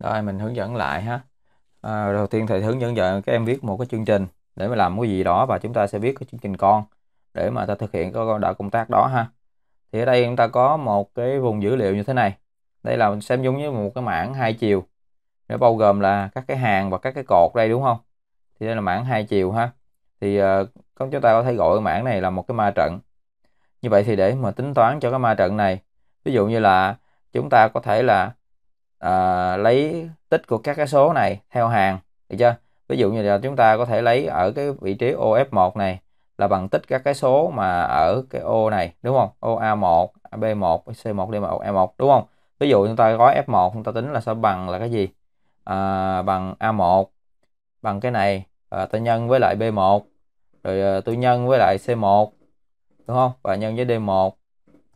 rồi mình hướng dẫn lại ha à, đầu tiên thầy hướng dẫn giờ các em viết một cái chương trình để mà làm cái gì đó và chúng ta sẽ viết cái chương trình con để mà ta thực hiện cái đạo công tác đó ha thì ở đây chúng ta có một cái vùng dữ liệu như thế này đây là mình xem giống như một cái mảng hai chiều nó bao gồm là các cái hàng và các cái cột đây đúng không thì đây là mảng hai chiều ha thì uh, chúng ta có thể gọi cái mảng này là một cái ma trận như vậy thì để mà tính toán cho cái ma trận này ví dụ như là chúng ta có thể là à, lấy tích của các cái số này theo hàng được chưa ví dụ như là chúng ta có thể lấy ở cái vị trí ô F1 này là bằng tích các cái số mà ở cái ô này đúng không ô A1 B1 C1 D1 E1 đúng không ví dụ chúng ta gói F1 chúng ta tính là sẽ bằng là cái gì à, bằng A1 bằng cái này à, tôi nhân với lại B1 rồi à, tôi nhân với lại C1 đúng không và nhân với D1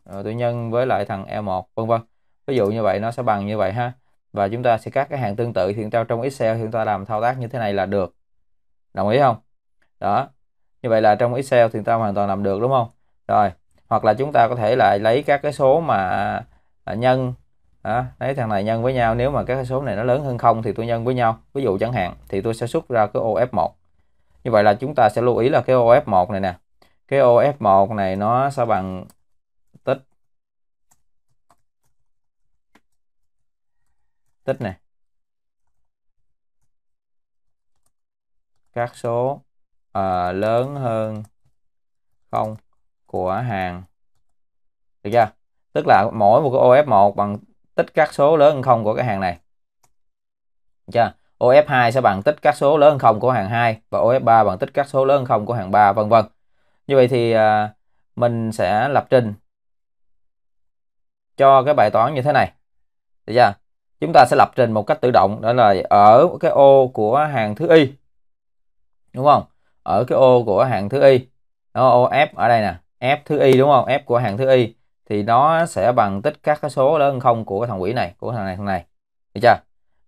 rồi tôi nhân với lại thằng E1 vân vân ví dụ như vậy nó sẽ bằng như vậy ha và chúng ta sẽ cắt cái hàng tương tự thì chúng ta trong Excel chúng ta làm thao tác như thế này là được đồng ý không đó như vậy là trong Excel thì chúng ta hoàn toàn làm được đúng không rồi hoặc là chúng ta có thể lại lấy các cái số mà à, nhân đó, lấy thằng này nhân với nhau nếu mà các cái số này nó lớn hơn không thì tôi nhân với nhau ví dụ chẳng hạn thì tôi sẽ xuất ra cái of 1 như vậy là chúng ta sẽ lưu ý là cái of 1 này nè cái of 1 này nó sẽ bằng tích này các số uh, lớn hơn không của hàng được chưa tức là mỗi một cái of một bằng tích các số lớn hơn không của cái hàng này được chưa of hai sẽ bằng tích các số lớn hơn không của hàng 2 và of ba bằng tích các số lớn hơn không của hàng 3 vân vân như vậy thì uh, mình sẽ lập trình cho cái bài toán như thế này được chưa chúng ta sẽ lập trình một cách tự động đó là ở cái ô của hàng thứ y đúng không ở cái ô của hàng thứ y đó, ô f ở đây nè f thứ y đúng không f của hàng thứ y thì nó sẽ bằng tích các cái số lớn không của cái thằng quỷ này của thằng này thằng này được chưa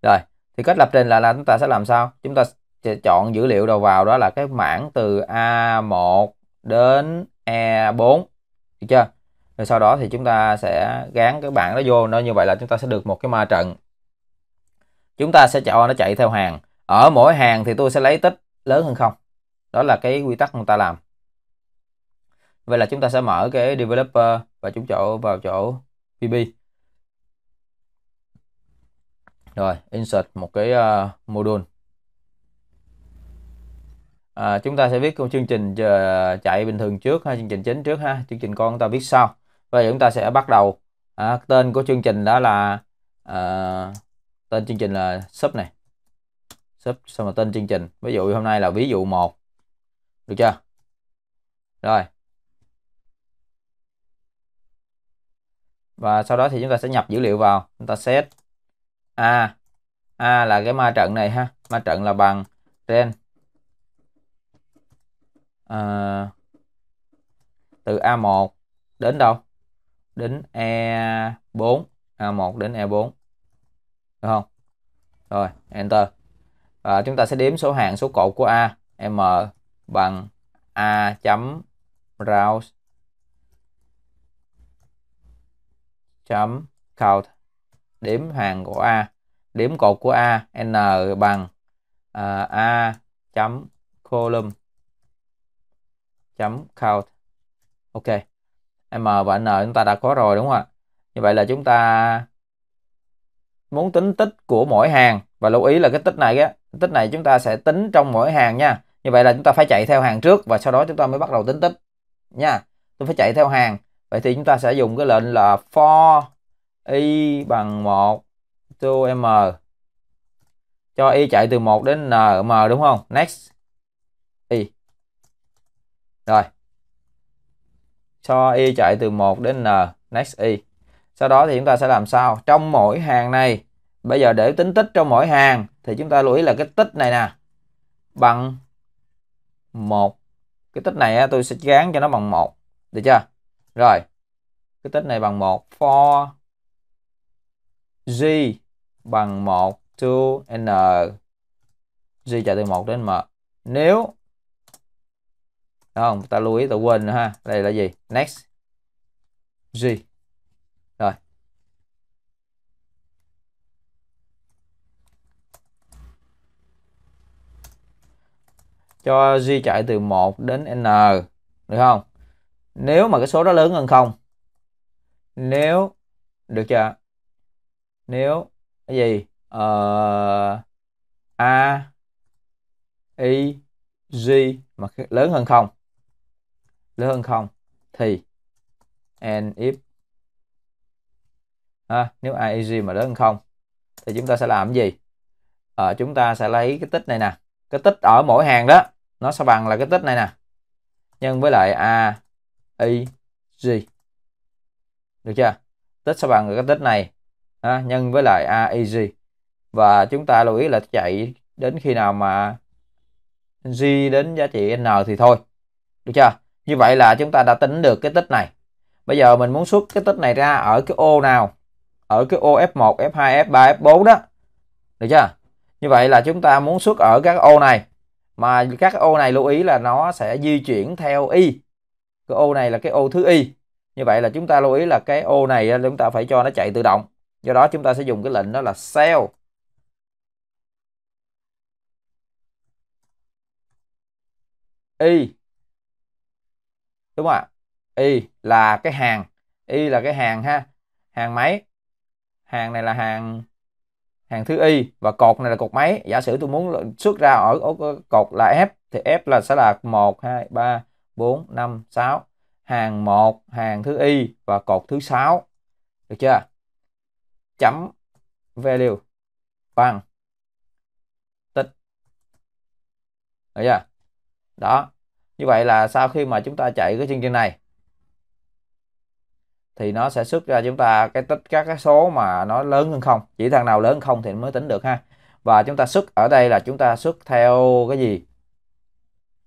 rồi thì cách lập trình là là chúng ta sẽ làm sao chúng ta sẽ chọn dữ liệu đầu vào đó là cái mảng từ A1 đến E4 được chưa rồi sau đó thì chúng ta sẽ gán cái bảng đó vô nó như vậy là chúng ta sẽ được một cái ma trận chúng ta sẽ cho nó chạy theo hàng ở mỗi hàng thì tôi sẽ lấy tích lớn hơn không đó là cái quy tắc người ta làm vậy là chúng ta sẽ mở cái developer và chúng chỗ vào chỗ pb rồi insert một cái uh, module à, chúng ta sẽ viết chương trình ờ, chạy bình thường trước ha chương trình chính trước ha chương trình con ta viết sau bây giờ chúng ta sẽ bắt đầu à, tên của chương trình đó là à, tên chương trình là sub này sub xong là tên chương trình ví dụ hôm nay là ví dụ 1 được chưa rồi và sau đó thì chúng ta sẽ nhập dữ liệu vào chúng ta set a a là cái ma trận này ha ma trận là bằng trên à, từ a1 đến đâu đến E4 A1 đến E4 được không rồi Enter và chúng ta sẽ đếm số hàng số cột của A M bằng A chấm round chấm count đếm hàng của A đếm cột của A N bằng uh, A chấm column chấm count ok M và N chúng ta đã có rồi đúng không ạ? Như vậy là chúng ta muốn tính tích của mỗi hàng và lưu ý là cái tích này á, tích này chúng ta sẽ tính trong mỗi hàng nha. Như vậy là chúng ta phải chạy theo hàng trước và sau đó chúng ta mới bắt đầu tính tích nha. Tôi phải chạy theo hàng. Vậy thì chúng ta sẽ dùng cái lệnh là for y bằng 1 to m cho y chạy từ 1 đến n m đúng không? Next. y. Rồi, cho y chạy từ 1 đến n next y sau đó thì chúng ta sẽ làm sao trong mỗi hàng này bây giờ để tính tích trong mỗi hàng thì chúng ta lưu ý là cái tích này nè bằng một cái tích này tôi sẽ gán cho nó bằng một được chưa rồi cái tích này bằng một for g bằng 1 to n g chạy từ 1 đến m nếu đúng không ta lưu ý ta quên nữa ha đây là gì next g rồi cho g chạy từ 1 đến n được không nếu mà cái số đó lớn hơn không nếu được chưa nếu cái gì ờ, a y g mà lớn hơn không lớn hơn không thì and if à, nếu i is mà lớn hơn không thì chúng ta sẽ làm cái gì à, chúng ta sẽ lấy cái tích này nè cái tích ở mỗi hàng đó nó sẽ bằng là cái tích này nè nhân với lại a i g được chưa tích sẽ bằng cái tích này à, nhân với lại a i g và chúng ta lưu ý là chạy đến khi nào mà g đến giá trị n thì thôi được chưa như vậy là chúng ta đã tính được cái tích này. Bây giờ mình muốn xuất cái tích này ra ở cái ô nào? Ở cái ô F1, F2, F3, F4 đó. Được chưa? Như vậy là chúng ta muốn xuất ở các ô này. Mà các ô này lưu ý là nó sẽ di chuyển theo Y. Cái ô này là cái ô thứ Y. Như vậy là chúng ta lưu ý là cái ô này chúng ta phải cho nó chạy tự động. Do đó chúng ta sẽ dùng cái lệnh đó là sell Y đúng không ạ y là cái hàng y là cái hàng ha hàng máy hàng này là hàng hàng thứ y và cột này là cột máy giả sử tôi muốn xuất ra ở, ở cột là f thì f là sẽ là 1 2 3 4 5 6 hàng 1 hàng thứ y và cột thứ 6 được chưa chấm value bằng tích được chưa đó như vậy là sau khi mà chúng ta chạy cái chương trình này thì nó sẽ xuất ra chúng ta cái tích các cái số mà nó lớn hơn không chỉ thằng nào lớn hơn không thì mới tính được ha và chúng ta xuất ở đây là chúng ta xuất theo cái gì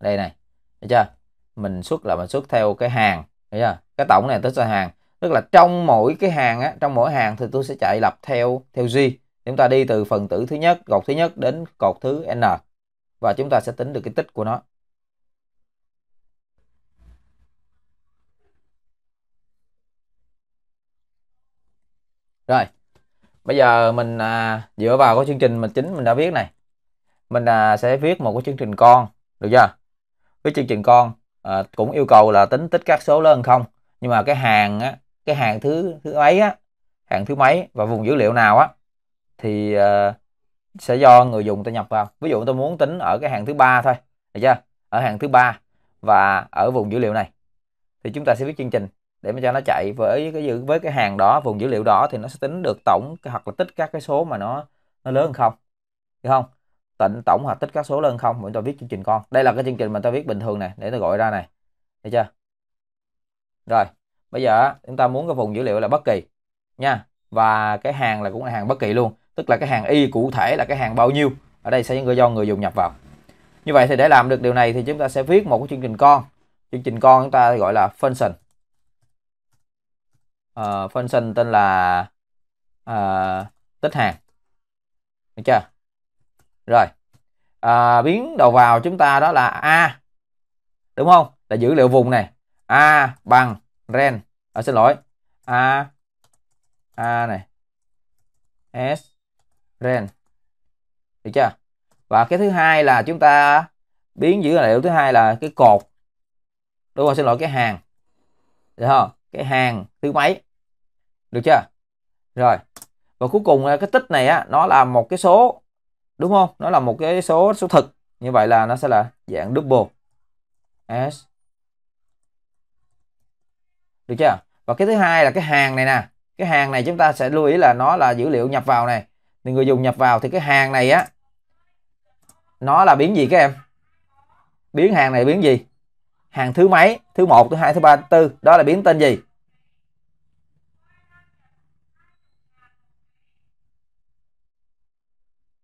đây này thấy chưa mình xuất là mình xuất theo cái hàng thấy chưa cái tổng này tích ra hàng tức là trong mỗi cái hàng á trong mỗi hàng thì tôi sẽ chạy lập theo theo g chúng ta đi từ phần tử thứ nhất cột thứ nhất đến cột thứ n và chúng ta sẽ tính được cái tích của nó rồi bây giờ mình à, dựa vào cái chương trình mình chính mình đã viết này mình à, sẽ viết một cái chương trình con được chưa cái chương trình con à, cũng yêu cầu là tính tích các số lớn không nhưng mà cái hàng á, cái hàng thứ thứ mấy á hàng thứ mấy và vùng dữ liệu nào á thì à, sẽ do người dùng ta nhập vào ví dụ tôi muốn tính ở cái hàng thứ ba thôi được chưa ở hàng thứ ba và ở vùng dữ liệu này thì chúng ta sẽ viết chương trình để mà cho nó chạy với cái với cái hàng đó vùng dữ liệu đó thì nó sẽ tính được tổng hoặc là tích các cái số mà nó nó lớn hơn không hiểu không tịnh tổng hoặc tích các số lớn hơn không mình ta viết chương trình con đây là cái chương trình mà ta viết bình thường này để ta gọi ra này thấy chưa rồi bây giờ chúng ta muốn cái vùng dữ liệu là bất kỳ nha và cái hàng là cũng là hàng bất kỳ luôn tức là cái hàng y cụ thể là cái hàng bao nhiêu ở đây sẽ do người dùng nhập vào như vậy thì để làm được điều này thì chúng ta sẽ viết một cái chương trình con chương trình con chúng ta gọi là function uh, ờ, function tên là uh, tích hàng được chưa rồi uh, biến đầu vào chúng ta đó là a đúng không là dữ liệu vùng này a bằng ren à, xin lỗi a a này s ren được chưa và cái thứ hai là chúng ta biến dữ liệu thứ hai là cái cột đúng không xin lỗi cái hàng được không cái hàng thứ mấy được chưa rồi và cuối cùng à, cái tích này á nó là một cái số đúng không nó là một cái số số thực như vậy là nó sẽ là dạng double s được chưa và cái thứ hai là cái hàng này nè cái hàng này chúng ta sẽ lưu ý là nó là dữ liệu nhập vào này thì người dùng nhập vào thì cái hàng này á nó là biến gì các em biến hàng này biến gì hàng thứ mấy thứ một thứ hai thứ ba thứ tư đó là biến tên gì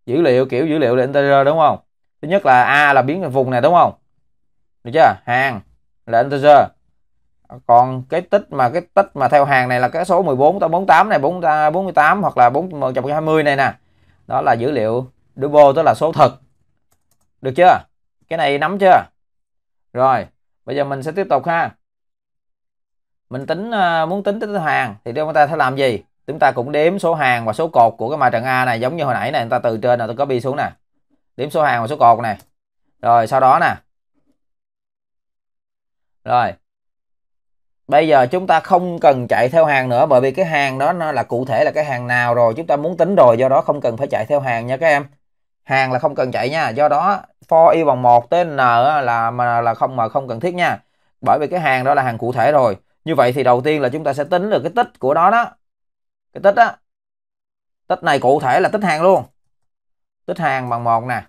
dữ liệu kiểu dữ liệu là integer đúng không thứ nhất là a là biến vùng này đúng không được chưa hàng là integer còn cái tích mà cái tích mà theo hàng này là cái số 14 48 này 48 à, hoặc là 420 này nè đó là dữ liệu double tức là số thật được chưa cái này nắm chưa rồi bây giờ mình sẽ tiếp tục ha mình tính ờ, muốn tính tính hàng thì chúng ta sẽ làm gì chúng ta cũng đếm số hàng và số cột của cái mặt trận A này giống như hồi nãy này chúng ta từ trên là tôi có copy xuống nè đếm số hàng và số cột này rồi sau đó nè rồi bây giờ chúng ta không cần chạy theo hàng nữa bởi vì cái hàng đó nó là cụ thể là cái hàng nào rồi chúng ta muốn tính rồi do đó không cần phải chạy theo hàng nha các em hàng là không cần chạy nha do đó for y bằng một tên n là mà là không mà không cần thiết nha bởi vì cái hàng đó là hàng cụ thể rồi như vậy thì đầu tiên là chúng ta sẽ tính được cái tích của nó đó, đó cái tích á tích này cụ thể là tích hàng luôn tích hàng bằng một nè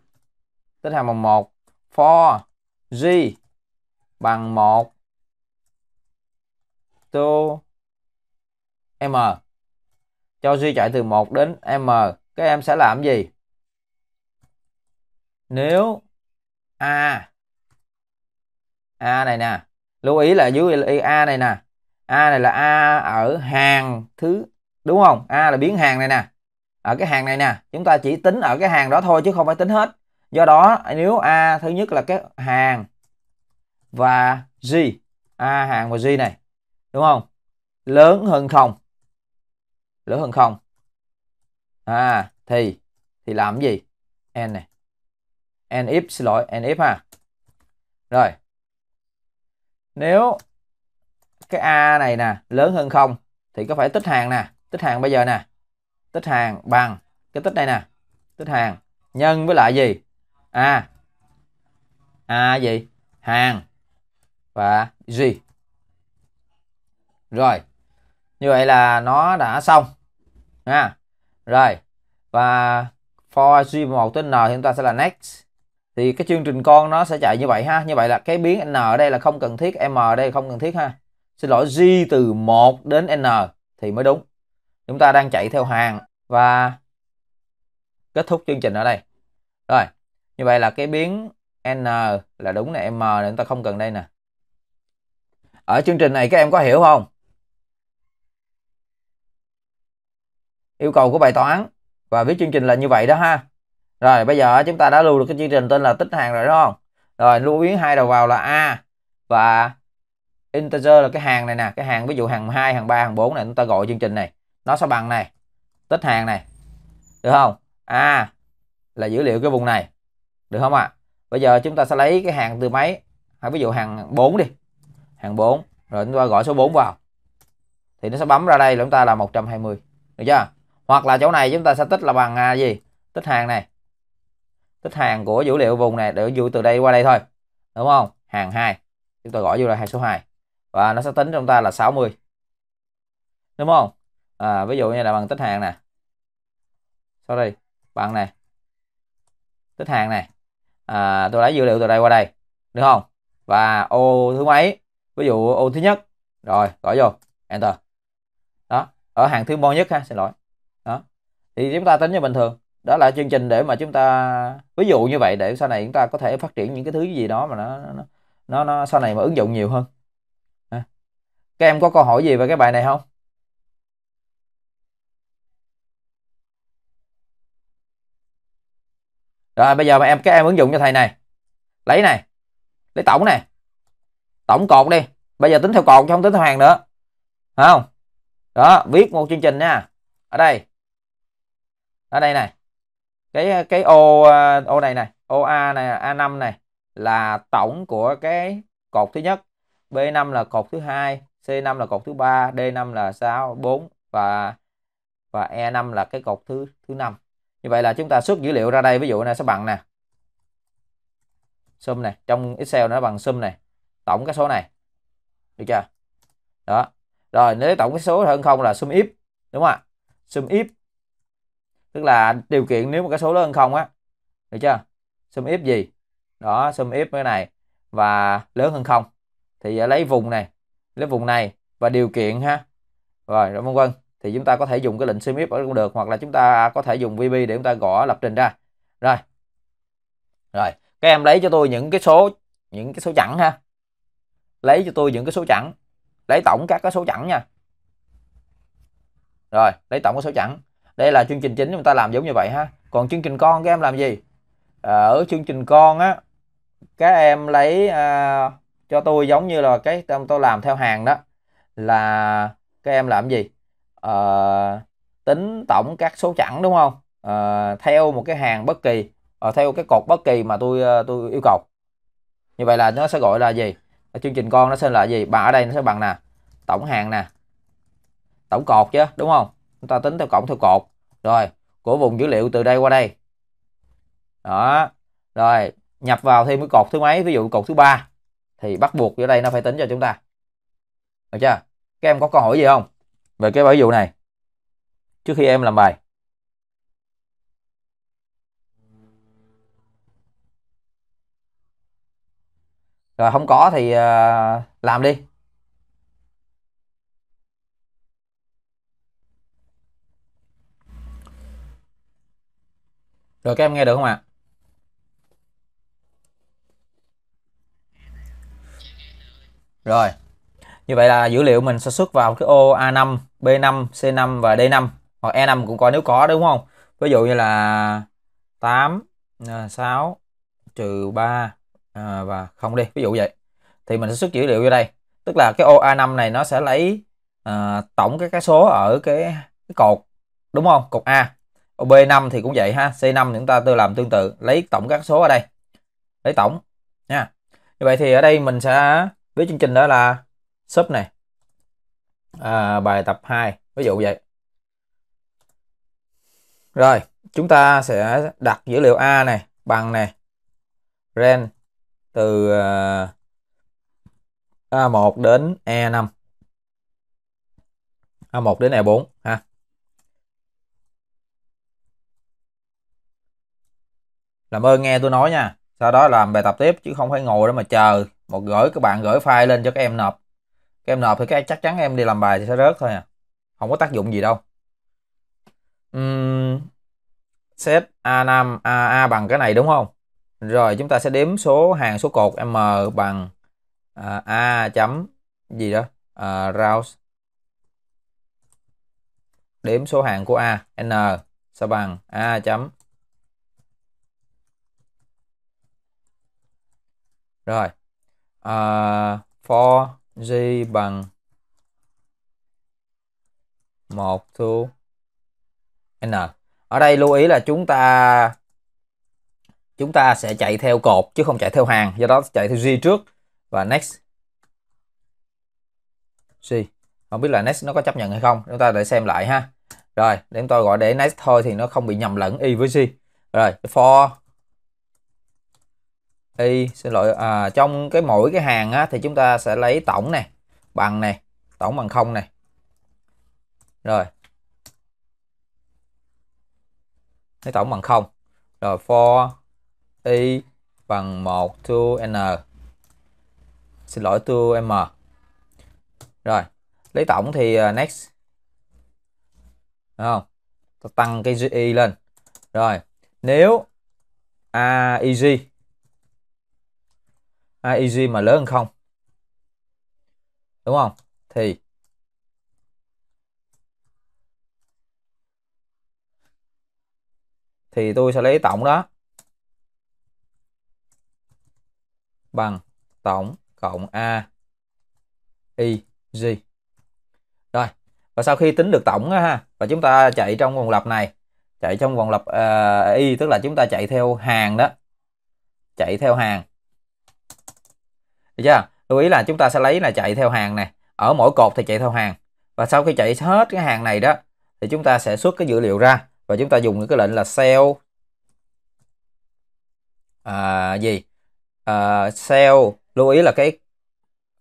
tích hàng bằng một for g bằng một to m cho g chạy từ 1 đến m các em sẽ làm gì nếu a a này nè lưu ý là dưới a này nè a này là a ở hàng thứ đúng không a là biến hàng này nè ở cái hàng này nè chúng ta chỉ tính ở cái hàng đó thôi chứ không phải tính hết do đó nếu a thứ nhất là cái hàng và g a hàng và g này đúng không lớn hơn không lớn hơn không à thì thì làm gì n này and if xin lỗi and if ha rồi nếu cái a này nè lớn hơn không thì có phải tích hàng nè tích hàng bây giờ nè tích hàng bằng cái tích này nè tích hàng nhân với lại gì a a gì hàng và gì rồi như vậy là nó đã xong ha rồi và for g1 tới n thì chúng ta sẽ là next thì cái chương trình con nó sẽ chạy như vậy ha như vậy là cái biến n ở đây là không cần thiết m ở đây không cần thiết ha xin lỗi g từ 1 đến n thì mới đúng chúng ta đang chạy theo hàng và kết thúc chương trình ở đây rồi như vậy là cái biến n là đúng nè m là chúng ta không cần đây nè ở chương trình này các em có hiểu không yêu cầu của bài toán và viết chương trình là như vậy đó ha rồi bây giờ chúng ta đã lưu được cái chương trình tên là tích hàng rồi đúng không? Rồi lưu biến hai đầu vào là a và integer là cái hàng này nè, cái hàng ví dụ hàng 2, hàng 3, hàng 4 này chúng ta gọi chương trình này. Nó sẽ bằng này, tích hàng này. Được không? A là dữ liệu cái vùng này. Được không ạ? À? Bây giờ chúng ta sẽ lấy cái hàng từ máy, hay ví dụ hàng 4 đi. Hàng 4, rồi chúng ta gọi số 4 vào. Thì nó sẽ bấm ra đây là chúng ta là 120. Được chưa? Hoặc là chỗ này chúng ta sẽ tích là bằng à, gì? Tích hàng này tích hàng của dữ liệu vùng này để vui từ đây qua đây thôi đúng không hàng 2 chúng ta gọi vô là hàng số 2 và nó sẽ tính cho chúng ta là 60 đúng không à, ví dụ như là bằng tích hàng nè sau đây bằng này tích hàng này à, tôi lấy dữ liệu từ đây qua đây được không và ô thứ mấy ví dụ ô thứ nhất rồi gọi vô enter đó ở hàng thứ bao nhất ha xin lỗi đó thì chúng ta tính như bình thường đó là chương trình để mà chúng ta ví dụ như vậy để sau này chúng ta có thể phát triển những cái thứ gì đó mà nó nó nó, nó sau này mà ứng dụng nhiều hơn à. các em có câu hỏi gì về cái bài này không rồi bây giờ mà em các em ứng dụng cho thầy này lấy này lấy tổng này tổng cột đi bây giờ tính theo cột chứ không tính theo hàng nữa Đấy không đó viết một chương trình nha ở đây ở đây này cái cái ô à, ô này này ô A này A5 này là tổng của cái cột thứ nhất B5 là cột thứ hai C5 là cột thứ ba D5 là 6 bốn và và E5 là cái cột thứ thứ năm như vậy là chúng ta xuất dữ liệu ra đây ví dụ này sẽ bằng nè sum này trong Excel nó bằng sum này tổng cái số này được chưa đó rồi nếu tổng cái số hơn không là sum if đúng không ạ sum if tức là điều kiện nếu mà cái số lớn hơn không á được chưa sum if gì đó sum if cái này và lớn hơn không thì à, lấy vùng này lấy vùng này và điều kiện ha rồi rồi vân vân thì chúng ta có thể dùng cái lệnh sum if ở cũng được hoặc là chúng ta có thể dùng vb để chúng ta gõ lập trình ra rồi rồi các em lấy cho tôi những cái số những cái số chẵn ha lấy cho tôi những cái số chẵn lấy tổng các cái số chẵn nha rồi lấy tổng cái số chẵn đây là chương trình chính chúng ta làm giống như vậy ha còn chương trình con các em làm gì à, ở chương trình con á các em lấy à, cho tôi giống như là cái tôi làm theo hàng đó là các em làm gì à, tính tổng các số chẵn đúng không à, theo một cái hàng bất kỳ à, theo cái cột bất kỳ mà tôi tôi yêu cầu như vậy là nó sẽ gọi là gì chương trình con nó sẽ là gì bạn ở đây nó sẽ bằng nè tổng hàng nè tổng cột chứ đúng không chúng ta tính theo cộng theo cột rồi của vùng dữ liệu từ đây qua đây đó rồi nhập vào thêm cái cột thứ mấy ví dụ cột thứ ba thì bắt buộc ở đây nó phải tính cho chúng ta được chưa các em có câu hỏi gì không về cái ví dụ này trước khi em làm bài rồi không có thì ờ, làm đi Rồi các em nghe được không ạ? Rồi. Như vậy là dữ liệu mình sẽ xuất vào cái ô A5, B5, C5 và D5 hoặc E5 cũng có nếu có đúng không? Ví dụ như là 8 6 à, trừ 3 à, và không đi, ví dụ vậy. Thì mình sẽ xuất dữ liệu vô đây. Tức là cái ô A5 này nó sẽ lấy à, tổng cái cái số ở cái, cái cột đúng không? Cột A B5 thì cũng vậy ha C5 chúng ta tôi làm tương tự lấy tổng các số ở đây lấy tổng nha như vậy thì ở đây mình sẽ với chương trình đó là sub này à, bài tập 2 ví dụ vậy rồi chúng ta sẽ đặt dữ liệu A này bằng này ren từ à, A1 đến E5 A1 đến E4 làm ơn nghe tôi nói nha sau đó làm bài tập tiếp chứ không phải ngồi đó mà chờ một gửi các bạn gửi file lên cho các em nộp các em nộp thì các chắc chắn em đi làm bài thì sẽ rớt thôi à không có tác dụng gì đâu uhm, set A5 A, A bằng cái này đúng không rồi chúng ta sẽ đếm số hàng số cột M bằng à, A chấm gì đó à, rouse đếm số hàng của A N sẽ bằng A chấm rồi uh, à, for g bằng một thu n ở đây lưu ý là chúng ta chúng ta sẽ chạy theo cột chứ không chạy theo hàng do đó chạy theo g trước và next g không biết là next nó có chấp nhận hay không chúng ta để xem lại ha rồi để chúng tôi gọi để next thôi thì nó không bị nhầm lẫn y với g rồi for y xin lỗi à, trong cái mỗi cái hàng á, thì chúng ta sẽ lấy tổng này bằng này tổng bằng không này rồi lấy tổng bằng không rồi for y bằng 1 to n xin lỗi to m rồi lấy tổng thì à, next Đúng không tăng cái y lên rồi nếu a y g IG e mà lớn hơn không đúng không thì thì tôi sẽ lấy tổng đó bằng tổng cộng A I e G rồi và sau khi tính được tổng đó, ha và chúng ta chạy trong vòng lặp này chạy trong vòng lặp uh, y tức là chúng ta chạy theo hàng đó chạy theo hàng được chưa lưu ý là chúng ta sẽ lấy là chạy theo hàng này ở mỗi cột thì chạy theo hàng và sau khi chạy hết cái hàng này đó thì chúng ta sẽ xuất cái dữ liệu ra và chúng ta dùng cái lệnh là sell à, gì à, sell lưu ý là cái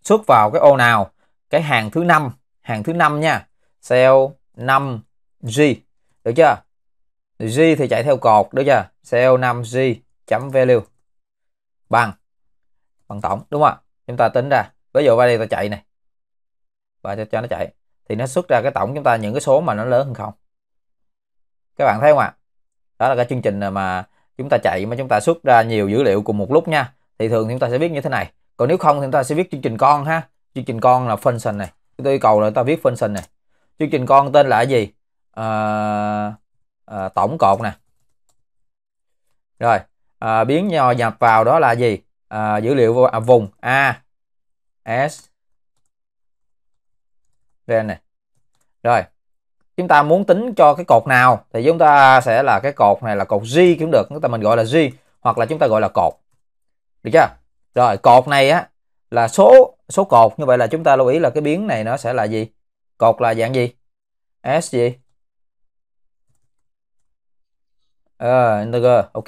xuất vào cái ô nào cái hàng thứ năm hàng thứ năm nha sell 5 g được chưa g thì chạy theo cột được chưa sell 5 g chấm value bằng bằng tổng đúng không ạ chúng ta tính ra ví dụ vào đây ta chạy này và cho, cho nó chạy thì nó xuất ra cái tổng chúng ta những cái số mà nó lớn hơn không các bạn thấy không ạ đó là cái chương trình mà chúng ta chạy mà chúng ta xuất ra nhiều dữ liệu cùng một lúc nha thì thường chúng ta sẽ viết như thế này còn nếu không thì chúng ta sẽ viết chương trình con ha chương trình con là function này tôi yêu cầu là ta viết function này chương trình con tên là gì à, à, tổng cột nè rồi à, biến nhỏ nhập vào đó là gì à, dữ liệu vô à, vùng a s đây này rồi chúng ta muốn tính cho cái cột nào thì chúng ta sẽ là cái cột này là cột g cũng được chúng ta mình gọi là g hoặc là chúng ta gọi là cột được chưa rồi cột này á là số số cột như vậy là chúng ta lưu ý là cái biến này nó sẽ là gì cột là dạng gì s gì ờ uh, ok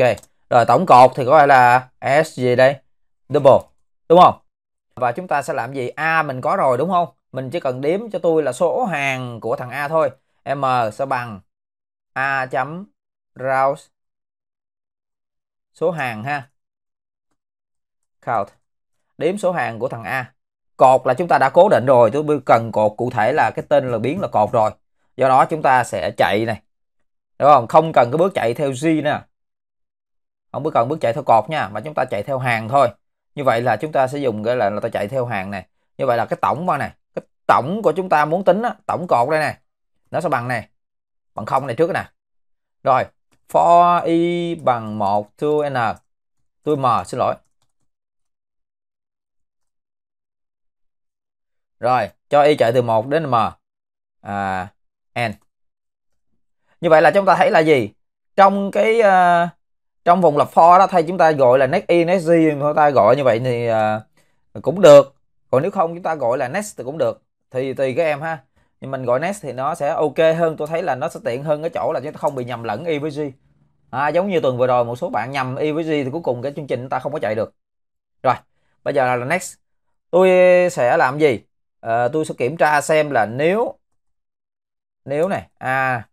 rồi tổng cột thì có phải là s gì đây double đúng không và chúng ta sẽ làm gì a mình có rồi đúng không mình chỉ cần đếm cho tôi là số hàng của thằng a thôi m sẽ bằng a chấm rouse số hàng ha count đếm số hàng của thằng a cột là chúng ta đã cố định rồi tôi cần cột cụ thể là cái tên là biến là cột rồi do đó chúng ta sẽ chạy này đúng không không cần cái bước chạy theo g nè không cần bước chạy theo cột nha mà chúng ta chạy theo hàng thôi như vậy là chúng ta sẽ dùng cái là, là ta chạy theo hàng này như vậy là cái tổng qua này cái tổng của chúng ta muốn tính á, tổng cột đây này nó sẽ bằng này bằng không này trước nè rồi for y bằng 1 to n tôi m xin lỗi rồi cho y chạy từ 1 đến m à, n như vậy là chúng ta thấy là gì trong cái uh, trong vùng lập for đó thay chúng ta gọi là next in next g chúng ta gọi như vậy thì uh, cũng được còn nếu không chúng ta gọi là next thì cũng được thì tùy các em ha nhưng mình gọi next thì nó sẽ ok hơn tôi thấy là nó sẽ tiện hơn cái chỗ là chúng ta không bị nhầm lẫn y với g à, giống như tuần vừa rồi một số bạn nhầm y với g thì cuối cùng cái chương trình chúng ta không có chạy được rồi bây giờ là next tôi sẽ làm gì à, tôi sẽ kiểm tra xem là nếu nếu này a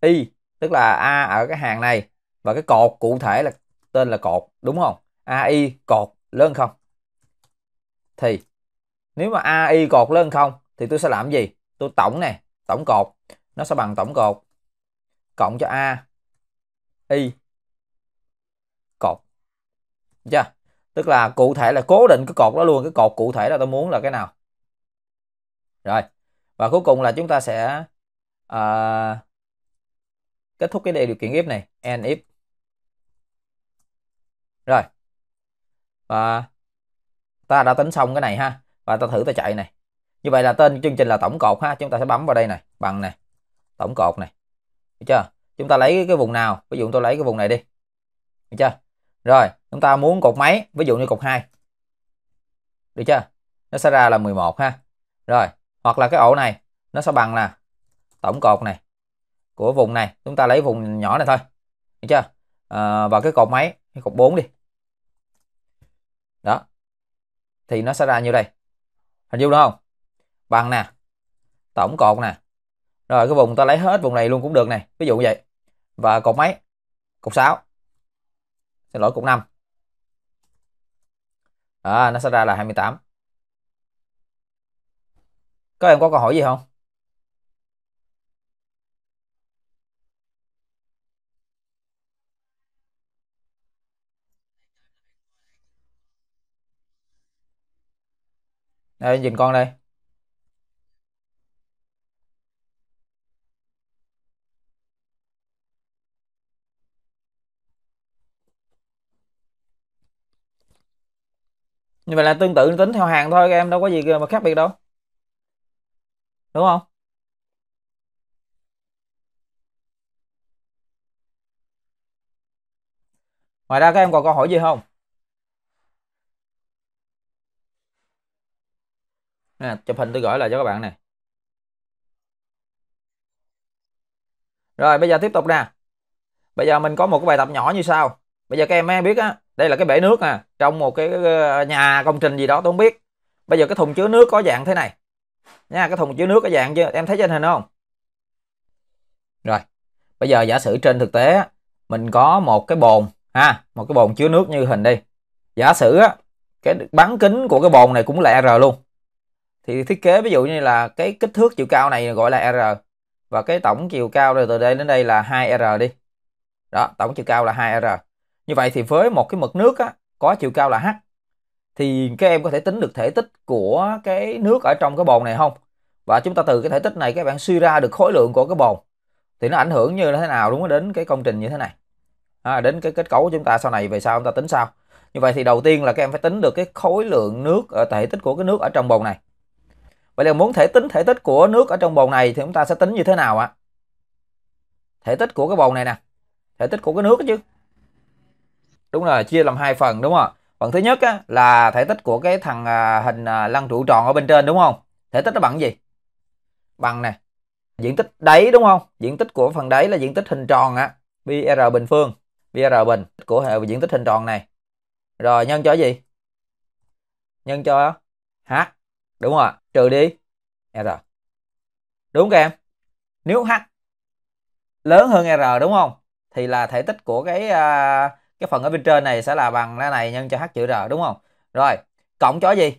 y tức là a ở cái hàng này và cái cột cụ thể là tên là cột đúng không AI cột lớn không thì nếu mà AI cột lớn không thì tôi sẽ làm gì tôi tổng này tổng cột nó sẽ bằng tổng cột cộng cho A Y cột chưa dạ. tức là cụ thể là cố định cái cột đó luôn cái cột cụ thể là tôi muốn là cái nào rồi và cuối cùng là chúng ta sẽ uh, kết thúc cái điều kiện if này and if rồi và ta đã tính xong cái này ha và ta thử ta chạy này như vậy là tên chương trình là tổng cột ha chúng ta sẽ bấm vào đây này bằng này tổng cột này được chưa chúng ta lấy cái vùng nào ví dụ tôi lấy cái vùng này đi được chưa rồi chúng ta muốn cột mấy ví dụ như cột 2 được chưa nó sẽ ra là 11 ha rồi hoặc là cái ổ này nó sẽ bằng là tổng cột này của vùng này chúng ta lấy vùng nhỏ này thôi được chưa à, và cái cột máy cái cột 4 đi đó thì nó sẽ ra như đây hình dung đó không bằng nè tổng cột nè rồi cái vùng ta lấy hết vùng này luôn cũng được này ví dụ như vậy và cột mấy cột 6 xin lỗi cột 5 à, nó sẽ ra là 28 các em có câu hỏi gì không đây nhìn con đây như vậy là tương tự tính theo hàng thôi các em đâu có gì mà khác biệt đâu đúng không ngoài ra các em còn câu hỏi gì không à, chụp hình tôi gửi lại cho các bạn này rồi bây giờ tiếp tục nè bây giờ mình có một cái bài tập nhỏ như sau bây giờ các em biết á đây là cái bể nước à, trong một cái ờ, nhà công trình gì đó tôi không biết bây giờ cái thùng chứa nước có dạng thế này nha cái thùng chứa nước có dạng chứ em thấy trên hình không rồi bây giờ giả sử trên thực tế mình có một cái bồn ha một cái bồn chứa nước như hình đi giả sử á cái bán kính của cái bồn này cũng là r luôn thì thiết kế ví dụ như là cái kích thước chiều cao này gọi là R và cái tổng chiều cao từ đây đến đây là 2R đi đó tổng chiều cao là 2R như vậy thì với một cái mực nước á, có chiều cao là H thì các em có thể tính được thể tích của cái nước ở trong cái bồn này không và chúng ta từ cái thể tích này các bạn suy ra được khối lượng của cái bồn thì nó ảnh hưởng như thế nào đúng không đến cái công trình như thế này à, đến cái kết cấu của chúng ta sau này về sau chúng ta tính sao như vậy thì đầu tiên là các em phải tính được cái khối lượng nước ở ờ, thể tích của cái nước ở trong bồn này Vậy là muốn thể tính thể tích của nước ở trong bồn này thì chúng ta sẽ tính như thế nào ạ? À? Thể tích của cái bồn này nè. Thể tích của cái nước chứ. Đúng rồi, chia làm hai phần đúng không? Phần thứ nhất á, là thể tích của cái thằng à, hình à, lăn trụ tròn ở bên trên đúng không? Thể tích nó bằng gì? Bằng nè. Diện tích đáy đúng không? Diện tích của phần đáy là diện tích hình tròn á. PR bình phương. PR bình của hệ diện tích hình tròn này. Rồi nhân cho gì? Nhân cho H đúng không ạ trừ đi r đúng không em nếu h lớn hơn r đúng không thì là thể tích của cái à, cái phần ở bên trên này sẽ là bằng cái này nhân cho h chữ r đúng không rồi cộng cho gì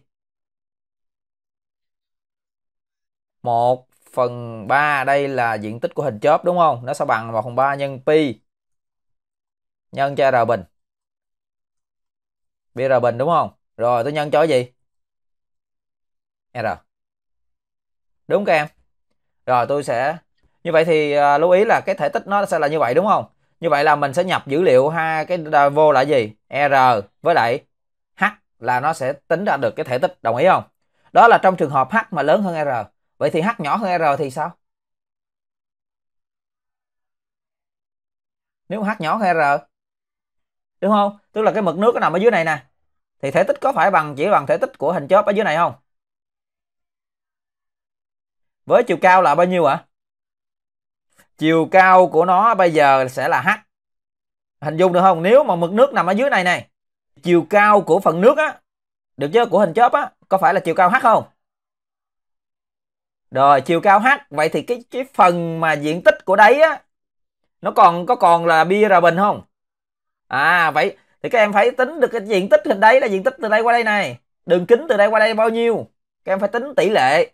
1 phần 3 đây là diện tích của hình chóp đúng không? Nó sẽ bằng 1 phần 3 nhân pi nhân cho r bình. Pi r bình đúng không? Rồi tôi nhân cho gì? R. Đúng các em? Rồi tôi sẽ như vậy thì uh, lưu ý là cái thể tích nó sẽ là như vậy đúng không? Như vậy là mình sẽ nhập dữ liệu hai cái vô là gì? R với lại H là nó sẽ tính ra được cái thể tích, đồng ý không? Đó là trong trường hợp H mà lớn hơn R. Vậy thì H nhỏ hơn R thì sao? Nếu H nhỏ hơn R đúng không? Tức là cái mực nước nó nằm ở dưới này nè. Thì thể tích có phải bằng chỉ bằng thể tích của hình chóp ở dưới này không? với chiều cao là bao nhiêu ạ chiều cao của nó bây giờ sẽ là h hình dung được không nếu mà mực nước nằm ở dưới này này chiều cao của phần nước á được chưa của hình chớp á có phải là chiều cao h không rồi chiều cao h vậy thì cái cái phần mà diện tích của đáy á nó còn có còn là bia rà bình không à vậy thì các em phải tính được cái diện tích hình đáy là diện tích từ đây qua đây này đường kính từ đây qua đây bao nhiêu các em phải tính tỷ lệ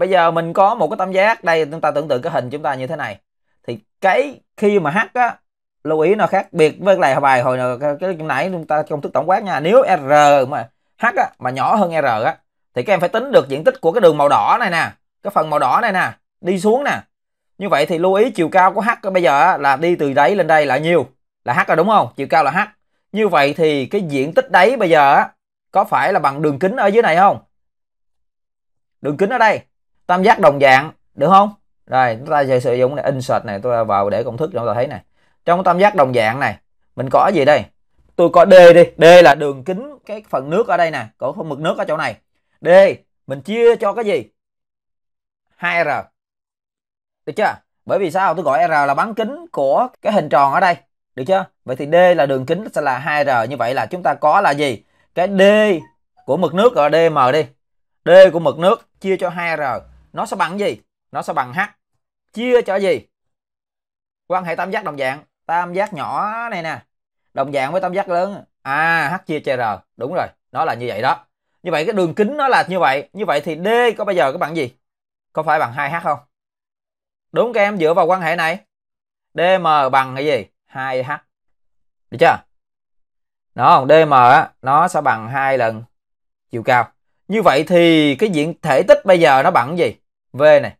bây giờ mình có một cái tam giác đây chúng ta tưởng tượng cái hình chúng ta như thế này thì cái khi mà h á lưu ý nó khác biệt với lại bài hồi nào, cái, cái nãy chúng ta công thức tổng quát nha nếu r mà h á mà nhỏ hơn r á thì các em phải tính được diện tích của cái đường màu đỏ này nè cái phần màu đỏ này nè đi xuống nè như vậy thì lưu ý chiều cao của h bây giờ là đi từ đấy lên đây là nhiều là h là đúng không chiều cao là h như vậy thì cái diện tích đấy bây giờ có phải là bằng đường kính ở dưới này không đường kính ở đây tam giác đồng dạng được không rồi chúng ta sẽ sử dụng này insert này tôi vào để công thức cho chúng ta thấy này trong tam giác đồng dạng này mình có gì đây tôi có d đi d là đường kính cái phần nước ở đây nè cổ không mực nước ở chỗ này d mình chia cho cái gì 2r được chưa bởi vì sao tôi gọi r là bán kính của cái hình tròn ở đây được chưa vậy thì d là đường kính sẽ là 2r như vậy là chúng ta có là gì cái d của mực nước ở dm đi d của mực nước chia cho 2r nó sẽ bằng gì nó sẽ bằng h chia cho gì quan hệ tam giác đồng dạng tam giác nhỏ này nè đồng dạng với tam giác lớn à h chia cho r đúng rồi nó là như vậy đó như vậy cái đường kính nó là như vậy như vậy thì d có bây giờ các bạn gì có phải bằng 2h không đúng các em dựa vào quan hệ này dm bằng cái gì 2h được chưa đó dm á nó sẽ bằng hai lần chiều cao như vậy thì cái diện thể tích bây giờ nó bằng gì? V này.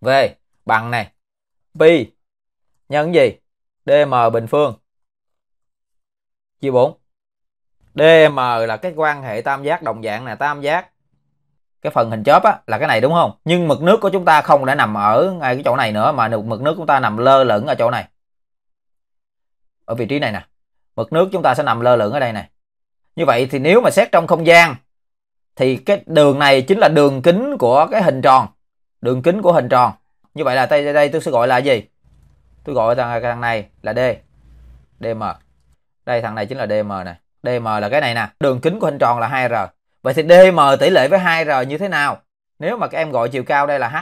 V bằng này. Pi nhân gì? DM bình phương. Chia 4. DM là cái quan hệ tam giác đồng dạng nè, tam giác. Cái phần hình chóp á là cái này đúng không? Nhưng mực nước của chúng ta không đã nằm ở ngay cái chỗ này nữa mà mực nước chúng ta nằm lơ lửng ở chỗ này. Ở vị trí này nè. Mực nước chúng ta sẽ nằm lơ lửng ở đây này như vậy thì nếu mà xét trong không gian thì cái đường này chính là đường kính của cái hình tròn. Đường kính của hình tròn. Như vậy là đây đây tôi sẽ gọi là gì? Tôi gọi thằng thằng này là D. DM. Đây thằng này chính là DM này. DM là cái này nè, đường kính của hình tròn là 2R. Vậy thì DM tỷ lệ với 2R như thế nào? Nếu mà các em gọi chiều cao đây là h.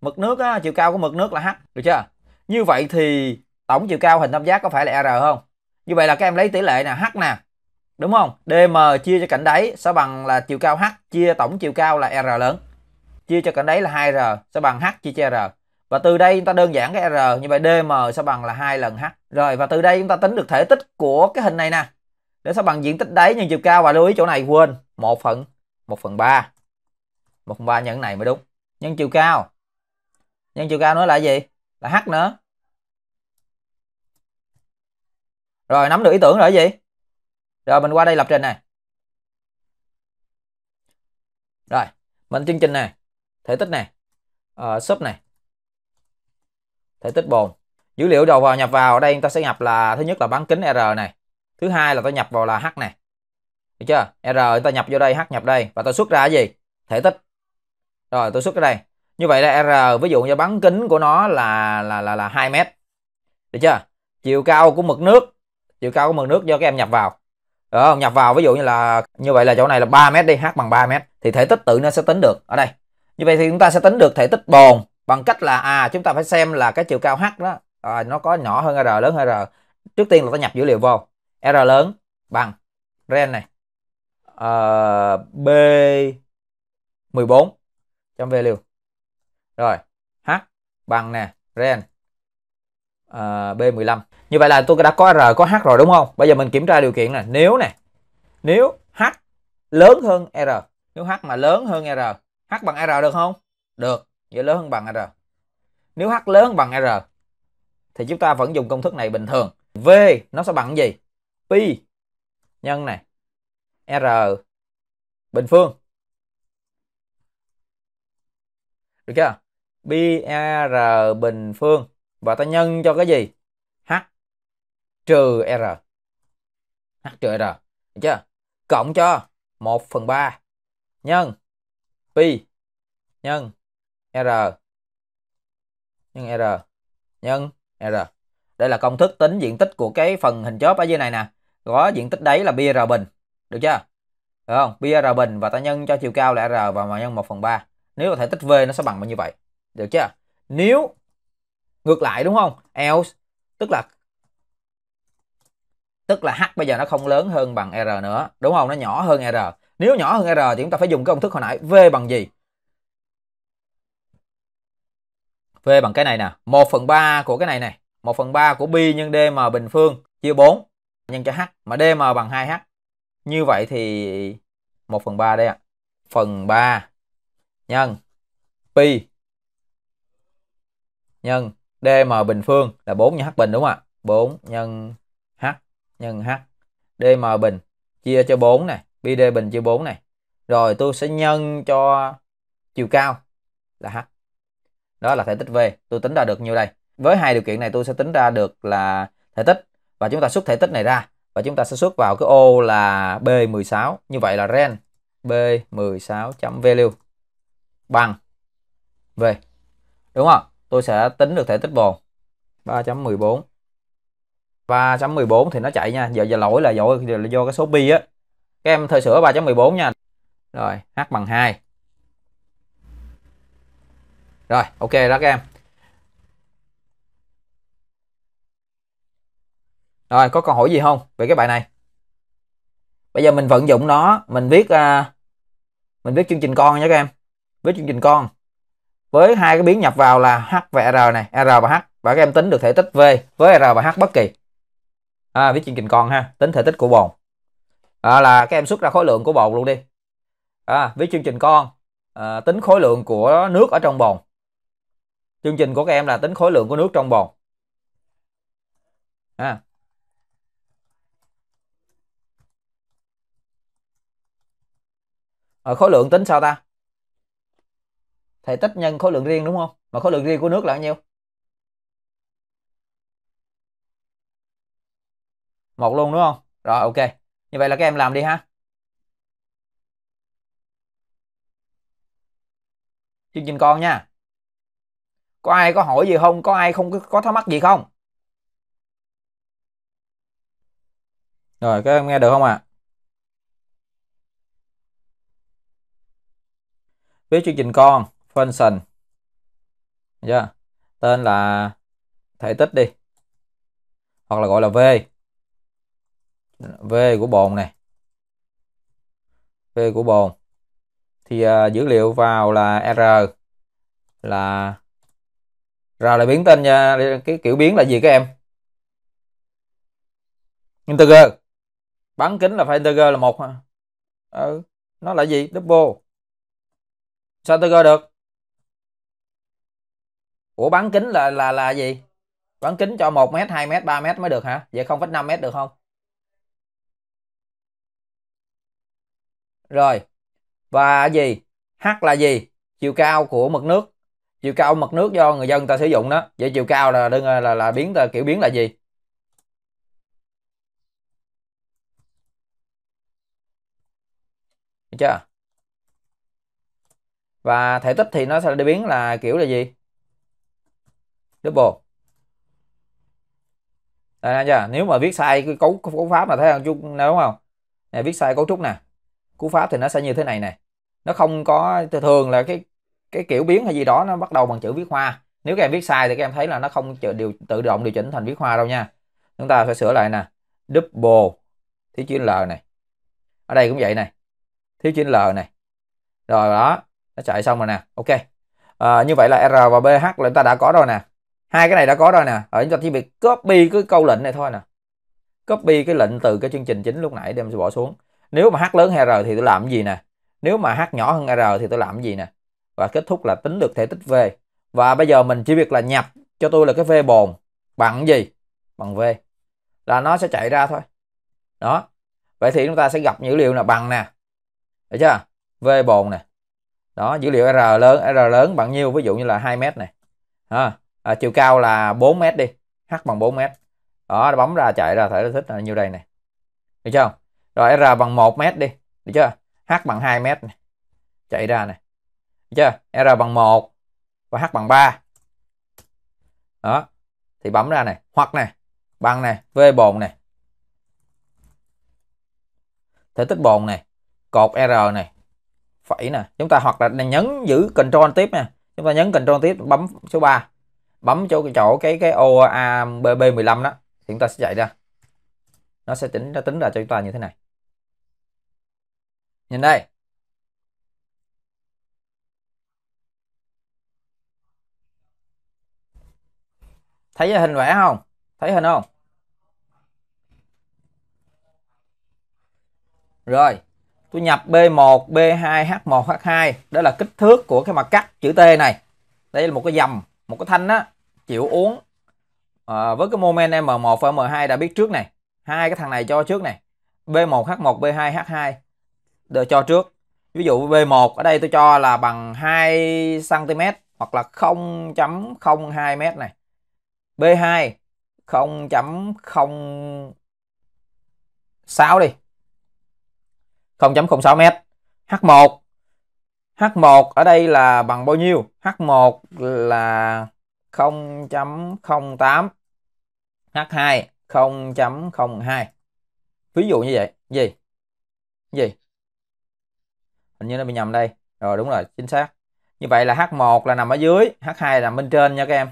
Mực nước á, chiều cao của mực nước là h, được chưa? Như vậy thì tổng chiều cao hình tam giác có phải là r không? Như vậy là các em lấy tỷ lệ nè, h nè, Đúng không? DM chia cho cạnh đáy sẽ bằng là chiều cao H chia tổng chiều cao là R lớn. Chia cho cạnh đáy là 2R sẽ bằng H chia cho R. Và từ đây chúng ta đơn giản cái R như vậy DM sẽ bằng là 2 lần H. Rồi và từ đây chúng ta tính được thể tích của cái hình này nè. Để sẽ bằng diện tích đáy nhân chiều cao và lưu ý chỗ này quên 1 phần 1 phần 3. 1 phần 3 nhân này mới đúng. Nhân chiều cao. Nhân chiều cao nữa là gì? Là H nữa. Rồi nắm được ý tưởng rồi gì? Rồi mình qua đây lập trình này. Rồi, mình chương trình này, thể tích này, uh, sub này, thể tích bồn. Dữ liệu đầu vào nhập vào ở đây ta sẽ nhập là thứ nhất là bán kính R này. Thứ hai là ta nhập vào là H này. Được chưa? R ta nhập vô đây, H nhập đây và ta xuất ra cái gì? Thể tích. Rồi, tôi xuất ra đây. Như vậy là R ví dụ như bán kính của nó là là là là 2 m. Được chưa? Chiều cao của mực nước, chiều cao của mực nước do các em nhập vào đó Nhập vào ví dụ như là như vậy là chỗ này là 3 mét đi, h bằng 3 mét thì thể tích tự nó sẽ tính được ở đây. Như vậy thì chúng ta sẽ tính được thể tích bồn bằng cách là à chúng ta phải xem là cái chiều cao h đó à, nó có nhỏ hơn r lớn hơn r. Trước tiên là ta nhập dữ liệu vô. R lớn bằng ren này. Uh, B 14 trong value. Rồi, h bằng nè ren uh, ờ, B15 như vậy là tôi đã có r có h rồi đúng không bây giờ mình kiểm tra điều kiện nè nếu nè nếu h lớn hơn r nếu h mà lớn hơn r h bằng r được không được vậy lớn hơn bằng r nếu h lớn bằng r thì chúng ta vẫn dùng công thức này bình thường v nó sẽ bằng gì pi nhân này r bình phương được chưa pi r bình phương và ta nhân cho cái gì h trừ R. H trừ R. Được chưa? Cộng cho 1 phần 3 nhân pi nhân R nhân R nhân R. Đây là công thức tính diện tích của cái phần hình chóp ở dưới này nè. Có diện tích đấy là pi R bình. Được chưa? Được không? Pi R bình và ta nhân cho chiều cao là R và mà nhân 1 phần 3. Nếu là thể tích V nó sẽ bằng bao nhiêu vậy? Được chưa? Nếu ngược lại đúng không? Else tức là tức là h bây giờ nó không lớn hơn bằng r nữa đúng không nó nhỏ hơn r nếu nhỏ hơn r thì chúng ta phải dùng cái công thức hồi nãy v bằng gì v bằng cái này nè 1 phần 3 của cái này này 1 phần 3 của pi nhân dm bình phương chia 4 nhân cho h mà dm bằng 2h như vậy thì 1 phần 3 đây ạ à. phần 3 nhân pi nhân dm bình phương là 4 nhân h bình đúng không ạ 4 nhân nhân h dm bình chia cho 4 này bd bình chia 4 này rồi tôi sẽ nhân cho chiều cao là h đó là thể tích v tôi tính ra được nhiêu đây với hai điều kiện này tôi sẽ tính ra được là thể tích và chúng ta xuất thể tích này ra và chúng ta sẽ xuất vào cái ô là B16 như vậy là ren B16.value bằng V đúng không tôi sẽ tính được thể tích bồn 3.14 3.14 thì nó chạy nha giờ giờ lỗi là do, do cái số pi á các em thời sửa 3.14 nha rồi h bằng 2 rồi ok đó các em rồi có câu hỏi gì không về cái bài này bây giờ mình vận dụng nó mình viết uh, mình viết chương trình con nha các em viết chương trình con với hai cái biến nhập vào là h và r này r và h và các em tính được thể tích v với r và h bất kỳ à, viết chương trình con ha tính thể tích của bồn à, là các em xuất ra khối lượng của bồn luôn đi à, viết chương trình con à, tính khối lượng của nước ở trong bồn chương trình của các em là tính khối lượng của nước trong bồn à. ở ờ, khối lượng tính sao ta thể tích nhân khối lượng riêng đúng không mà khối lượng riêng của nước là bao nhiêu một luôn đúng không rồi ok như vậy là các em làm đi ha chương trình con nha có ai có hỏi gì không có ai không có thắc mắc gì không rồi các em nghe được không ạ à? với chương trình con function yeah. Dạ. tên là thể tích đi hoặc là gọi là v V của bồn này V của bồn thì uh, dữ liệu vào là R là R là biến tên nha cái kiểu biến là gì các em integer bán kính là phải integer là một ừ. nó là gì double sao integer được ủa bán kính là là là gì bán kính cho 1 mét 2 mét 3 mét mới được hả vậy 0,5 mét được không rồi và gì h là gì chiều cao của mực nước chiều cao mực nước do người dân ta sử dụng đó vậy chiều cao là đơn là là, là biến là, kiểu biến là gì được chưa và thể tích thì nó sẽ đi biến là kiểu là gì double Đấy, chưa? nếu mà viết sai cái cấu cấu pháp là thấy không chú nếu không nè, viết sai cấu trúc nè cú pháp thì nó sẽ như thế này này nó không có thường là cái cái kiểu biến hay gì đó nó bắt đầu bằng chữ viết hoa nếu các em viết sai thì các em thấy là nó không tự điều tự động điều chỉnh thành viết hoa đâu nha chúng ta sẽ sửa lại nè double thiếu chữ l này ở đây cũng vậy này thiếu chữ l này rồi đó nó chạy xong rồi nè ok à, như vậy là r và bh là chúng ta đã có rồi nè hai cái này đã có rồi nè ở chúng ta chỉ việc copy cái câu lệnh này thôi nè copy cái lệnh từ cái chương trình chính lúc nãy đem bỏ xuống nếu mà h lớn hơn r thì tôi làm cái gì nè nếu mà h nhỏ hơn r thì tôi làm cái gì nè và kết thúc là tính được thể tích v và bây giờ mình chỉ việc là nhập cho tôi là cái v bồn bằng gì bằng v là nó sẽ chạy ra thôi đó vậy thì chúng ta sẽ gặp dữ liệu là bằng nè được chưa v bồn nè đó dữ liệu r lớn r lớn bằng nhiêu ví dụ như là 2 mét này à, à, chiều cao là 4 mét đi h bằng 4 mét đó bấm ra chạy ra thể tích là nhiêu đây này được chưa rồi R bằng 1 mét đi được chưa H bằng 2 mét này. chạy ra này được chưa R bằng 1 và H bằng 3 đó thì bấm ra này hoặc này bằng này V bồn này thể tích bồn này cột R này phẩy nè chúng ta hoặc là nhấn giữ control tiếp nha chúng ta nhấn control tiếp bấm số 3 bấm chỗ cái chỗ cái cái ô ABB15 đó thì chúng ta sẽ chạy ra nó sẽ tính nó tính ra cho chúng ta như thế này Nhìn đây. Thấy hình vẽ không? Thấy hình không? Rồi, tôi nhập B1, B2, H1, H2. Đó là kích thước của cái mặt cắt chữ T này. Đây là một cái dầm, một cái thanh á, chịu uốn. À, với cái moment M1 và M2 đã biết trước này. hai cái thằng này cho trước này. B1, H1, B2, H2 để cho trước ví dụ V1 ở đây tôi cho là bằng 2 cm hoặc là 0.02 m này B2 0.06 đi 0.06 m H1 H1 ở đây là bằng bao nhiêu? H1 là 0.08 H2 0.02 Ví dụ như vậy. Gì? Gì? hình như nó bị nhầm đây rồi đúng rồi chính xác như vậy là H1 là nằm ở dưới H2 là nằm bên trên nha các em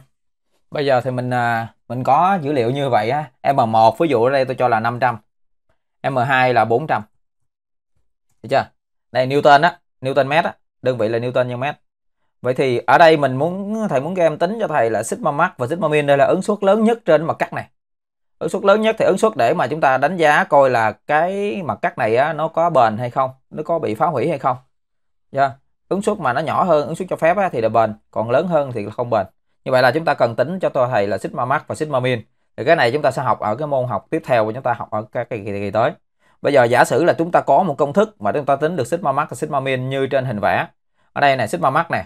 bây giờ thì mình à, mình có dữ liệu như vậy ha M1 ví dụ ở đây tôi cho là 500 M2 là 400 được chưa đây Newton á Newton mét á đơn vị là Newton nhân mét vậy thì ở đây mình muốn thầy muốn các em tính cho thầy là sigma max và sigma min đây là ứng suất lớn nhất trên mặt cắt này ứng suất lớn nhất thì ứng suất để mà chúng ta đánh giá coi là cái mặt cắt này á, nó có bền hay không nó có bị phá hủy hay không yeah. Dạ, ứng suất mà nó nhỏ hơn ứng suất cho phép á, thì là bền còn lớn hơn thì là không bền như vậy là chúng ta cần tính cho tôi thầy là sigma max và sigma min thì cái này chúng ta sẽ học ở cái môn học tiếp theo và chúng ta học ở các kỳ, kỳ tới bây giờ giả sử là chúng ta có một công thức mà chúng ta tính được sigma max và sigma min như trên hình vẽ ở đây này sigma max này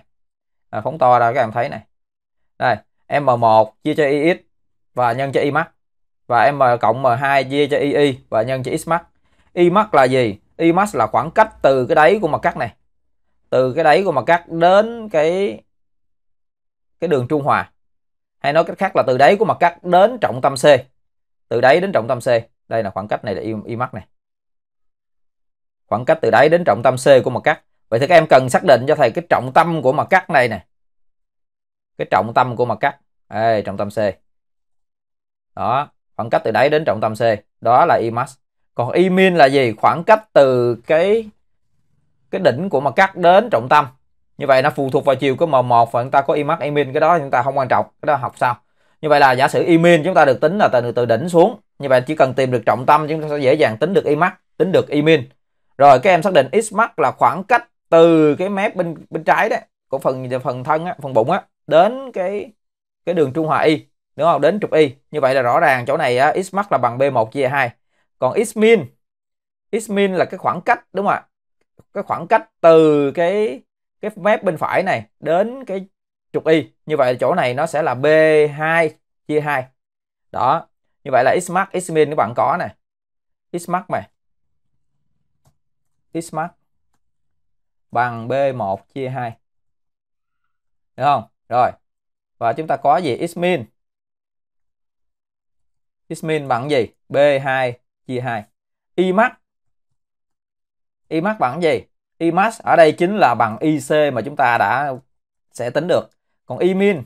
à, phóng to ra các em thấy này đây m1 chia cho ix và nhân cho y max và m cộng m2 chia cho ii và nhân cho x max. Y max là gì? Y max là khoảng cách từ cái đáy của mặt cắt này. Từ cái đáy của mặt cắt đến cái cái đường trung hòa. Hay nói cách khác là từ đáy của mặt cắt đến trọng tâm C. Từ đáy đến trọng tâm C. Đây là khoảng cách này là y, y max này. Khoảng cách từ đáy đến trọng tâm C của mặt cắt. Vậy thì các em cần xác định cho thầy cái trọng tâm của mặt cắt này nè. Cái trọng tâm của mặt cắt. Ê, trọng tâm C. Đó, khoảng cách từ đáy đến trọng tâm C đó là imax còn imin là gì khoảng cách từ cái cái đỉnh của mặt cắt đến trọng tâm như vậy nó phụ thuộc vào chiều của M1 và chúng ta có imax imin cái đó chúng ta không quan trọng cái đó học sau như vậy là giả sử imin chúng ta được tính là từ từ đỉnh xuống như vậy chỉ cần tìm được trọng tâm chúng ta sẽ dễ dàng tính được imax tính được imin rồi các em xác định xmax là khoảng cách từ cái mép bên bên trái đấy của phần phần thân á, phần bụng á đến cái cái đường trung hòa y đúng không đến trục y như vậy là rõ ràng chỗ này á, x max là bằng b1 chia 2 còn x min x min là cái khoảng cách đúng không ạ cái khoảng cách từ cái cái mép bên phải này đến cái trục y như vậy chỗ này nó sẽ là b2 chia 2 đó như vậy là x max x min các bạn có này x max mà x max bằng b1 chia 2 đúng không rồi và chúng ta có gì x min Hismin bằng gì? B2 chia 2. Imax Imax bằng gì? Imax ở đây chính là bằng IC mà chúng ta đã sẽ tính được. Còn Imin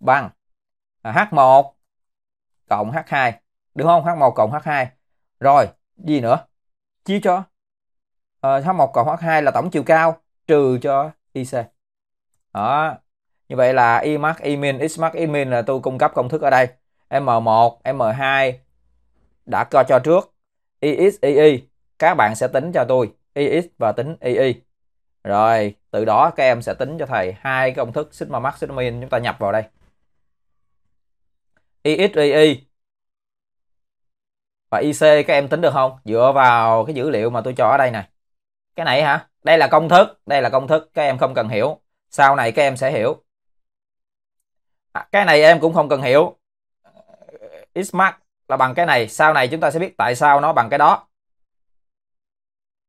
bằng H1 cộng H2. Được không? H1 cộng H2. Rồi, gì nữa? Chia cho ờ, H1 cộng H2 là tổng chiều cao trừ cho IC. Đó. Như vậy là Imax, Imin, Xmax, Imin là tôi cung cấp công thức ở đây. M1, M2 đã co cho trước. IXII các bạn sẽ tính cho tôi IX và tính II. Rồi, từ đó các em sẽ tính cho thầy hai công thức sigma max sigma min chúng ta nhập vào đây. IXII và IC các em tính được không? Dựa vào cái dữ liệu mà tôi cho ở đây này. Cái này hả? Đây là công thức, đây là công thức các em không cần hiểu. Sau này các em sẽ hiểu. À, cái này em cũng không cần hiểu Xmax là bằng cái này sau này chúng ta sẽ biết tại sao nó bằng cái đó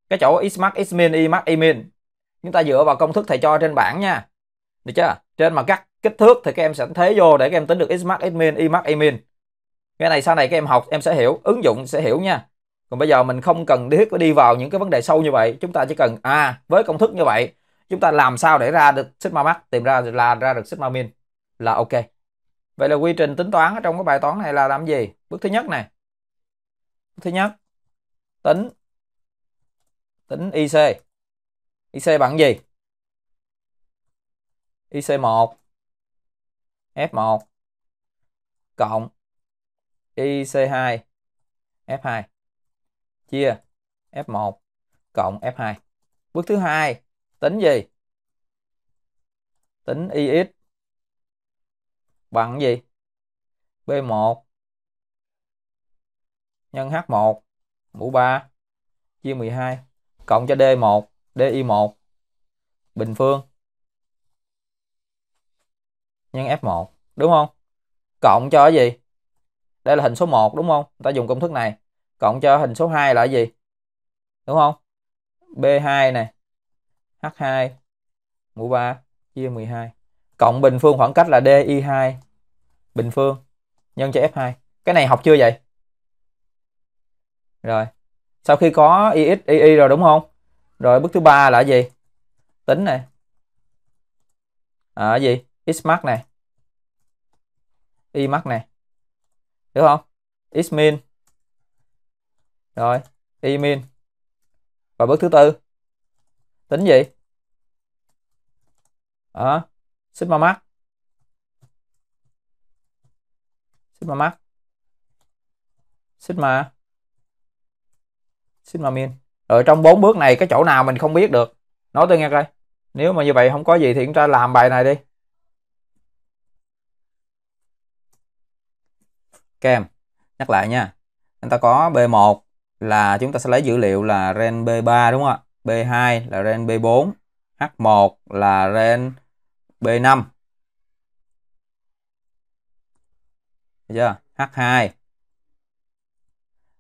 cái chỗ Xmax, Xmin, x min chúng ta dựa vào công thức thầy cho trên bảng nha được chưa trên mà cắt kích thước thì các em sẽ thế vô để các em tính được Xmax, Xmin, x min cái này sau này các em học em sẽ hiểu ứng dụng sẽ hiểu nha còn bây giờ mình không cần thiết đi vào những cái vấn đề sâu như vậy chúng ta chỉ cần à với công thức như vậy chúng ta làm sao để ra được sigma max tìm ra là ra được sigma min là ok Vậy là quy trình tính toán ở trong cái bài toán này là làm gì? Bước thứ nhất này. Bước thứ nhất tính tính IC. IC bằng gì? IC1 F1 cộng IC2 F2 chia F1 cộng F2. Bước thứ hai tính gì? Tính IX bằng gì? B1 nhân H1 mũ 3 chia 12 cộng cho D1 DI1 bình phương nhân F1 đúng không? Cộng cho cái gì? Đây là hình số 1 đúng không? Ta dùng công thức này. Cộng cho hình số 2 là cái gì? Đúng không? B2 này H2 mũ 3 chia 12 cộng bình phương khoảng cách là DI2 bình phương nhân cho F2. Cái này học chưa vậy? Rồi. Sau khi có IX, II rồi đúng không? Rồi bước thứ ba là gì? Tính này. À gì? X max này. Y max này. Được không? X min. Rồi, Y min. Và bước thứ tư. Tính gì? Đó. À sigma max sigma max sigma sigma min rồi trong bốn bước này cái chỗ nào mình không biết được nói tôi nghe coi nếu mà như vậy không có gì thì chúng ta làm bài này đi Kem, nhắc lại nha chúng ta có B1 là chúng ta sẽ lấy dữ liệu là ren B3 đúng không ạ B2 là ren B4 H1 là ren B5 Được chưa? H2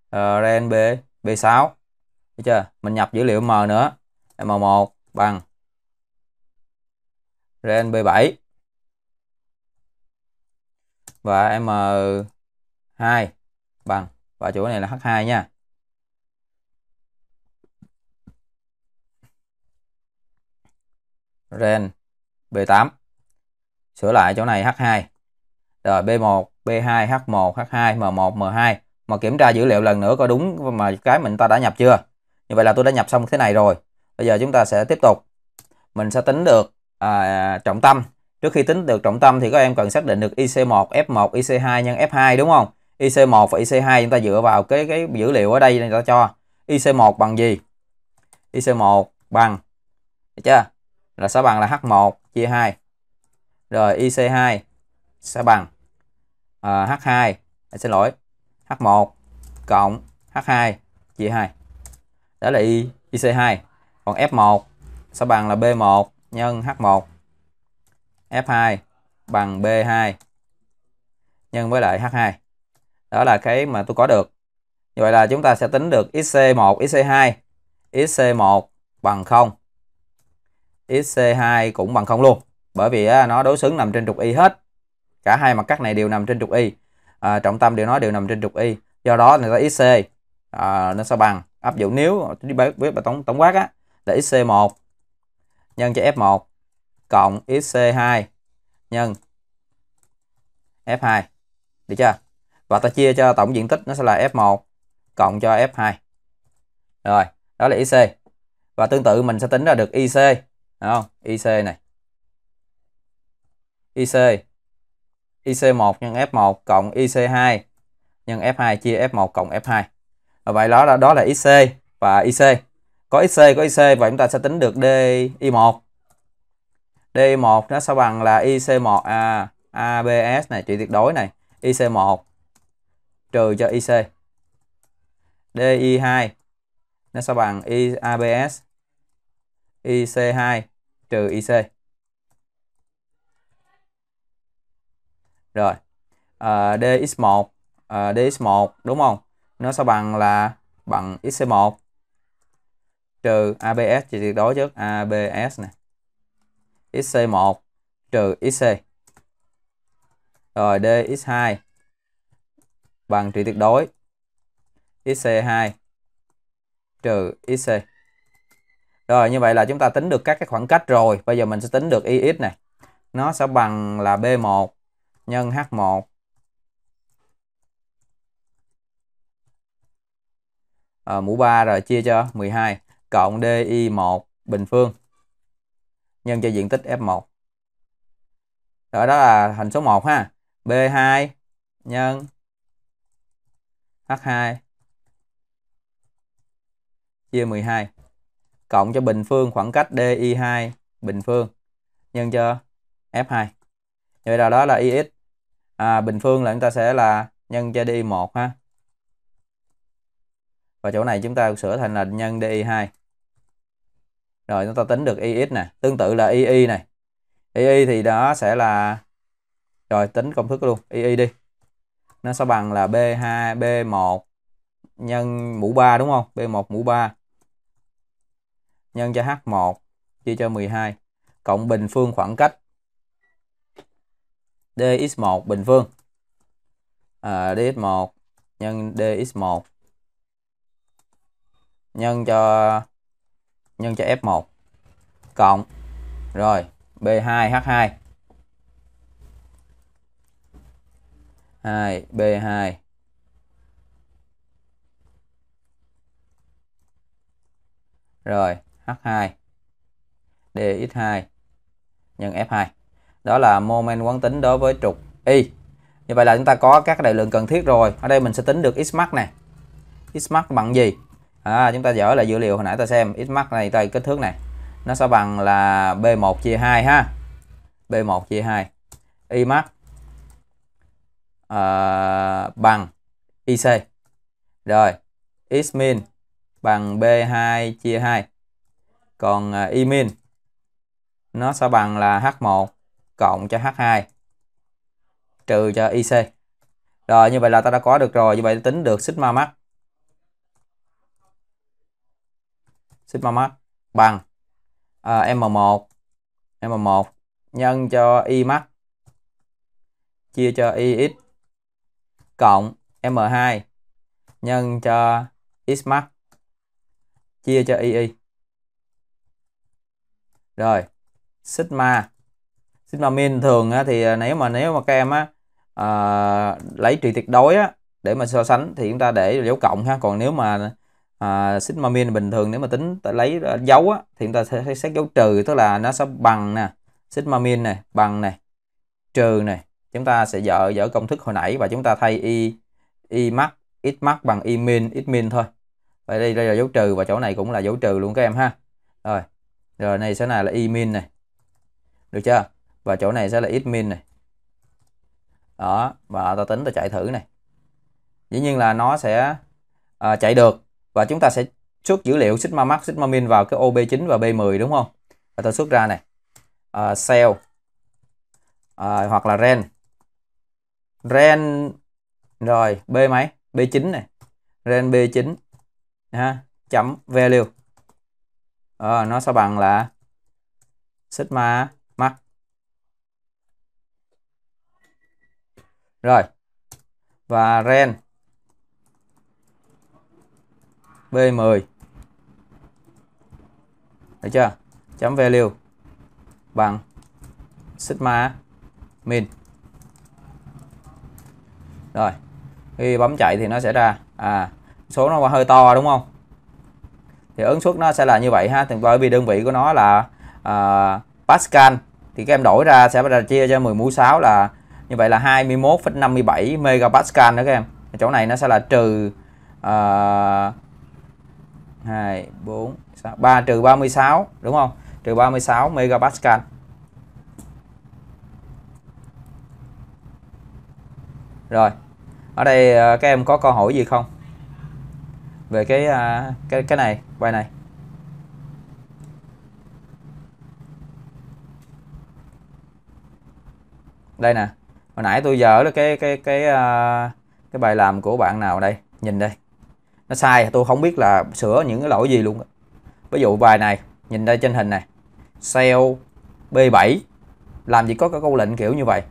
ờ, ren B B6 Được chưa? Mình nhập dữ liệu M nữa M1 bằng ren B7 và M2 bằng và chỗ này là H2 nha. Ren B8 sửa lại chỗ này H2 rồi B1 B2 H1 H2 M1 M2 mà kiểm tra dữ liệu lần nữa có đúng mà cái mình ta đã nhập chưa như vậy là tôi đã nhập xong thế này rồi bây giờ chúng ta sẽ tiếp tục mình sẽ tính được à, trọng tâm trước khi tính được trọng tâm thì các em cần xác định được IC1 F1 IC2 nhân F2 đúng không IC1 và IC2 chúng ta dựa vào cái cái dữ liệu ở đây người ta cho IC1 bằng gì IC1 bằng được chưa là sẽ bằng là H1 chia 2 rồi IC2 sẽ bằng à, H2 à, xin lỗi H1 cộng H2 chia 2 đó là I, IC2 còn F1 sẽ bằng là B1 nhân H1 F2 bằng B2 nhân với lại H2 đó là cái mà tôi có được như vậy là chúng ta sẽ tính được XC1 XC2 XC1 bằng 0 XC2 cũng bằng không luôn bởi vì nó đối xứng nằm trên trục Y hết cả hai mặt cắt này đều nằm trên trục Y à, trọng tâm đều nói đều nằm trên trục Y do đó người ta XC à, nó sẽ bằng áp dụng nếu đi biết bài tổng tổng quát á, là XC1 nhân cho F1 cộng XC2 nhân F2 được chưa và ta chia cho tổng diện tích nó sẽ là F1 cộng cho F2 rồi đó là IC và tương tự mình sẽ tính ra được IC Đúng không? IC này. IC. IC1 nhân F1 cộng IC2 nhân F2 chia F1 cộng F2. Và vậy đó là đó là IC và IC. Có IC có IC vậy chúng ta sẽ tính được DI1. DI1 nó sẽ bằng là IC1 a ABS này trị tuyệt đối này, IC1 trừ cho IC. DI2 nó sẽ bằng IABS IC2 trừ IC. Rồi, à, DX1 à, DX1 đúng không? Nó sẽ bằng là bằng XC1 trừ ABS chỉ tuyệt đối trước ABS này XC1 trừ ic Rồi DX2 bằng trị tuyệt đối XC2 trừ ic rồi như vậy là chúng ta tính được các cái khoảng cách rồi. Bây giờ mình sẽ tính được IX này. Nó sẽ bằng là B1 nhân H1 à, ờ, mũ 3 rồi chia cho 12 cộng DI1 bình phương nhân cho diện tích F1. Rồi đó là hình số 1 ha. B2 nhân H2 chia 12 cộng cho bình phương khoảng cách DI2 bình phương nhân cho F2. Như vậy là đó là IX à, bình phương là chúng ta sẽ là nhân cho DI1 ha. Và chỗ này chúng ta sửa thành là nhân DI2. Rồi chúng ta tính được IX nè, tương tự là II này. II thì đó sẽ là rồi tính công thức luôn, II đi. Nó sẽ bằng là B2 B1 nhân mũ 3 đúng không? B1 mũ 3 nhân cho H1 chia cho 12 cộng bình phương khoảng cách DX1 bình phương à, DX1 nhân DX1 nhân cho nhân cho F1 cộng rồi B2H2 2 B2 rồi H2 DX2 nhân F2 đó là moment quán tính đối với trục Y như vậy là chúng ta có các đại lượng cần thiết rồi ở đây mình sẽ tính được X max này X max bằng gì à, chúng ta dở lại dữ liệu hồi nãy ta xem X max này ta kích thước này nó sẽ bằng là B1 chia 2 ha B1 chia 2 Y max uh, bằng IC rồi X min bằng B2 chia 2 còn y à, min nó sẽ bằng là H1 cộng cho H2 trừ cho IC rồi như vậy là ta đã có được rồi như vậy tính được sigma max sigma max bằng à, M1 M1 nhân cho Y max chia cho IX cộng M2 nhân cho X max chia cho II rồi sigma sigma min thường thì à, nếu mà nếu mà các em á à, lấy trị tuyệt đối á để mà so sánh thì chúng ta để dấu cộng ha còn nếu mà à, sigma min bình thường nếu mà tính lấy dấu á thì chúng ta sẽ xét dấu trừ tức là nó sẽ bằng nè sigma min này bằng này trừ này chúng ta sẽ dở dở công thức hồi nãy và chúng ta thay y y max x max bằng y min x min thôi vậy đây đây là dấu trừ và chỗ này cũng là dấu trừ luôn các em ha rồi rồi này sẽ là là min này được chưa và chỗ này sẽ là x min này đó và ta tính ta chạy thử này dĩ nhiên là nó sẽ à, chạy được và chúng ta sẽ xuất dữ liệu sigma max sigma min vào cái ô b9 và b10 đúng không và ta xuất ra này à, cell à, hoặc là ren ren rồi b mấy b9 này ren b9 ha, chấm value à, ờ, nó sẽ bằng là sigma max rồi và ren B10 được chưa chấm value bằng sigma min rồi khi bấm chạy thì nó sẽ ra à số nó hơi to đúng không thì ứng suất nó sẽ là như vậy ha thì bởi vì đơn vị của nó là uh, Pascal thì các em đổi ra sẽ ra chia cho 10 mũ 6 là như vậy là 21,57 megapascal đó các em chỗ này nó sẽ là trừ uh, 2 4 6, 3 trừ 36 đúng không trừ 36 megapascal rồi ở đây à, các em có câu hỏi gì không về cái uh, cái cái này bài này đây nè hồi nãy tôi dở là cái cái cái uh, cái bài làm của bạn nào đây nhìn đây nó sai tôi không biết là sửa những cái lỗi gì luôn ví dụ bài này nhìn đây trên hình này sale b7 làm gì có cái câu lệnh kiểu như vậy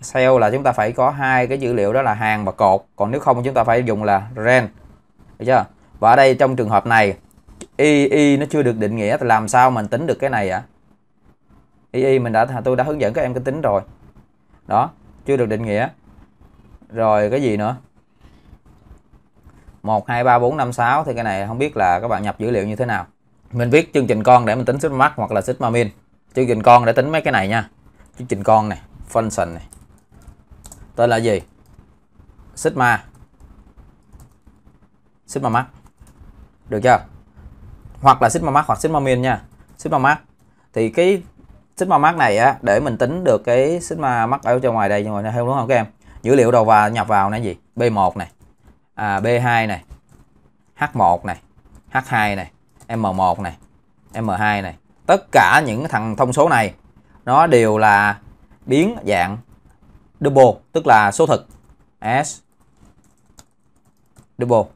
sale là chúng ta phải có hai cái dữ liệu đó là hàng và cột còn nếu không chúng ta phải dùng là range được chưa? Và ở đây trong trường hợp này y y nó chưa được định nghĩa thì làm sao mình tính được cái này ạ? Y y mình đã tôi đã hướng dẫn các em cái tính rồi. Đó, chưa được định nghĩa. Rồi cái gì nữa? 1 2 3 4 5 6 thì cái này không biết là các bạn nhập dữ liệu như thế nào. Mình viết chương trình con để mình tính sigma max hoặc là sigma min. Chương trình con để tính mấy cái này nha. Chương trình con này, function này. Tên là gì? Sigma sigma max được chưa hoặc là sigma max hoặc sigma min nha sigma max thì cái sigma max này á để mình tính được cái sigma max ở trong ngoài đây nhưng mà theo đúng không các em dữ liệu đầu vào nhập vào này gì b1 này à, b2 này h1 này h2 này m1 này m2 này tất cả những thằng thông số này nó đều là biến dạng double tức là số thực s double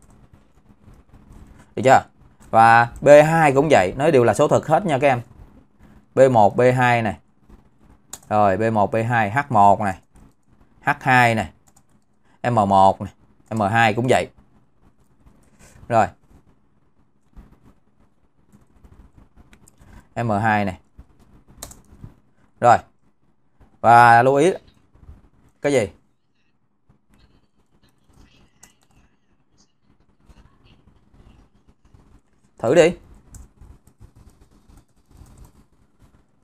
được chưa và B2 cũng vậy nó đều là số thực hết nha các em B1 B2 này rồi B1 B2 H1 này H2 này M1 này M2 cũng vậy rồi M2 này rồi và lưu ý cái gì thử đi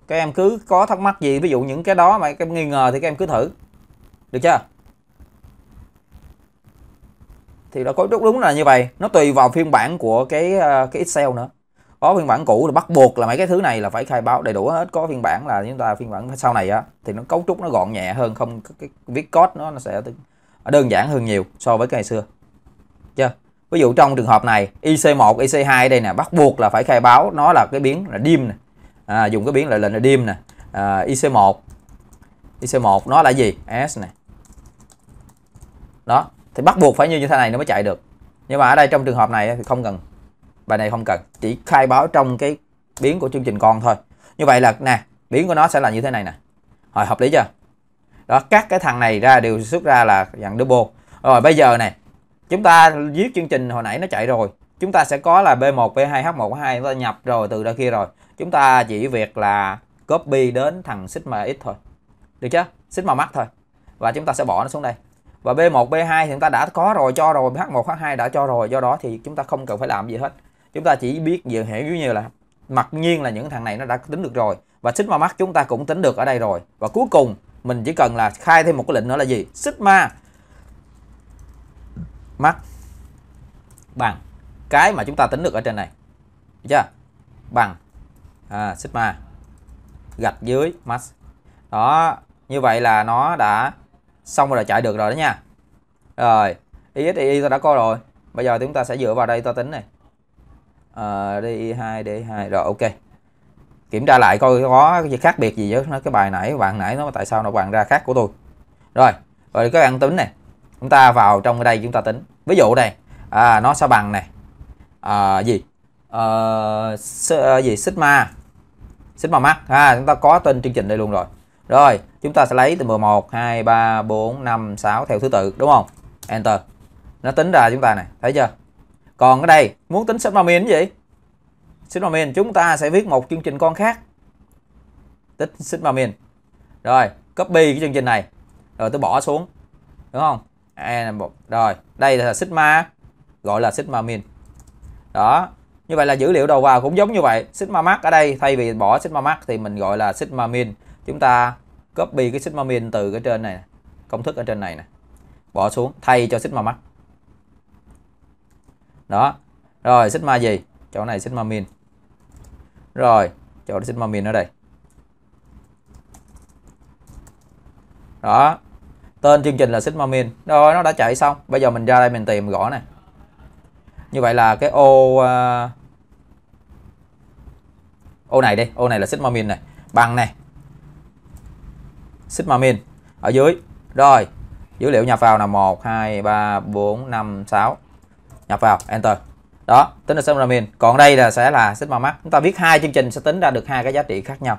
các em cứ có thắc mắc gì ví dụ những cái đó mà các em nghi ngờ thì các em cứ thử được chưa thì nó có đúng đúng là như vậy nó tùy vào phiên bản của cái ờ, cái Excel nữa có phiên bản cũ là bắt buộc là mấy cái thứ này là phải khai báo đầy đủ hết có phiên bản là chúng ta phiên bản sau này á thì nó cấu trúc nó gọn nhẹ hơn không cái viết code nó nó sẽ đơn giản hơn nhiều so với cái ngày xưa chưa ví dụ trong trường hợp này IC1 IC2 đây nè bắt buộc là phải khai báo nó là cái biến là dim nè à, dùng cái biến là lệnh là dim nè à, IC1 IC1 nó là gì S nè đó thì bắt buộc phải như như thế này nó mới chạy được nhưng mà ở đây trong trường hợp này thì không cần bài này không cần chỉ khai báo trong cái biến của chương trình con thôi như vậy là nè biến của nó sẽ là như thế này nè rồi hợp lý chưa đó các cái thằng này ra đều xuất ra là dạng double rồi bây giờ này chúng ta viết chương trình hồi nãy nó chạy rồi chúng ta sẽ có là B1 B2 H1 H2 chúng ta nhập rồi từ ra kia rồi chúng ta chỉ việc là copy đến thằng sigma x thôi được chưa sigma max thôi và chúng ta sẽ bỏ nó xuống đây và B1 B2 thì chúng ta đã có rồi cho rồi H1 H2 đã cho rồi do đó thì chúng ta không cần phải làm gì hết chúng ta chỉ biết dự hiểu như là mặc nhiên là những thằng này nó đã tính được rồi và sigma max chúng ta cũng tính được ở đây rồi và cuối cùng mình chỉ cần là khai thêm một cái lệnh nữa là gì sigma mắc bằng cái mà chúng ta tính được ở trên này được chưa bằng à, sigma gạch dưới max đó như vậy là nó đã xong rồi chạy được rồi đó nha rồi ISI ta đã coi rồi bây giờ chúng ta sẽ dựa vào đây ta tính này à, ờ, DI2 d 2 rồi ok kiểm tra lại coi có gì khác biệt gì với cái bài nãy bạn nãy nó tại sao nó bạn ra khác của tôi rồi rồi các bạn tính này chúng ta vào trong đây chúng ta tính ví dụ đây à, nó sẽ bằng này à, gì à, s, à, gì sigma sigma max à, chúng ta có tên chương trình đây luôn rồi rồi chúng ta sẽ lấy từ 11 2 3 4 5 6 theo thứ tự đúng không enter nó tính ra chúng ta này thấy chưa còn ở đây muốn tính sigma min gì sigma min chúng ta sẽ viết một chương trình con khác tích sigma min rồi copy cái chương trình này rồi tôi bỏ xuống đúng không e là một rồi đây là sigma gọi là sigma min đó như vậy là dữ liệu đầu vào cũng giống như vậy sigma max ở đây thay vì bỏ sigma max thì mình gọi là sigma min chúng ta copy cái sigma min từ cái trên này công thức ở trên này nè bỏ xuống thay cho sigma max đó rồi sigma gì chỗ này sigma min rồi chỗ sigma min ở đây đó tên chương trình là Sigma Min rồi nó đã chạy xong bây giờ mình ra đây mình tìm gõ nè như vậy là cái ô ờ, ô này đi ô này là Sigma Min này bằng này Sigma Min ở dưới rồi dữ liệu nhập vào là 1 2 3 4 5 6 nhập vào enter đó tính là Sigma Min còn đây là sẽ là Sigma Max chúng ta biết hai chương trình sẽ tính ra được hai cái giá trị khác nhau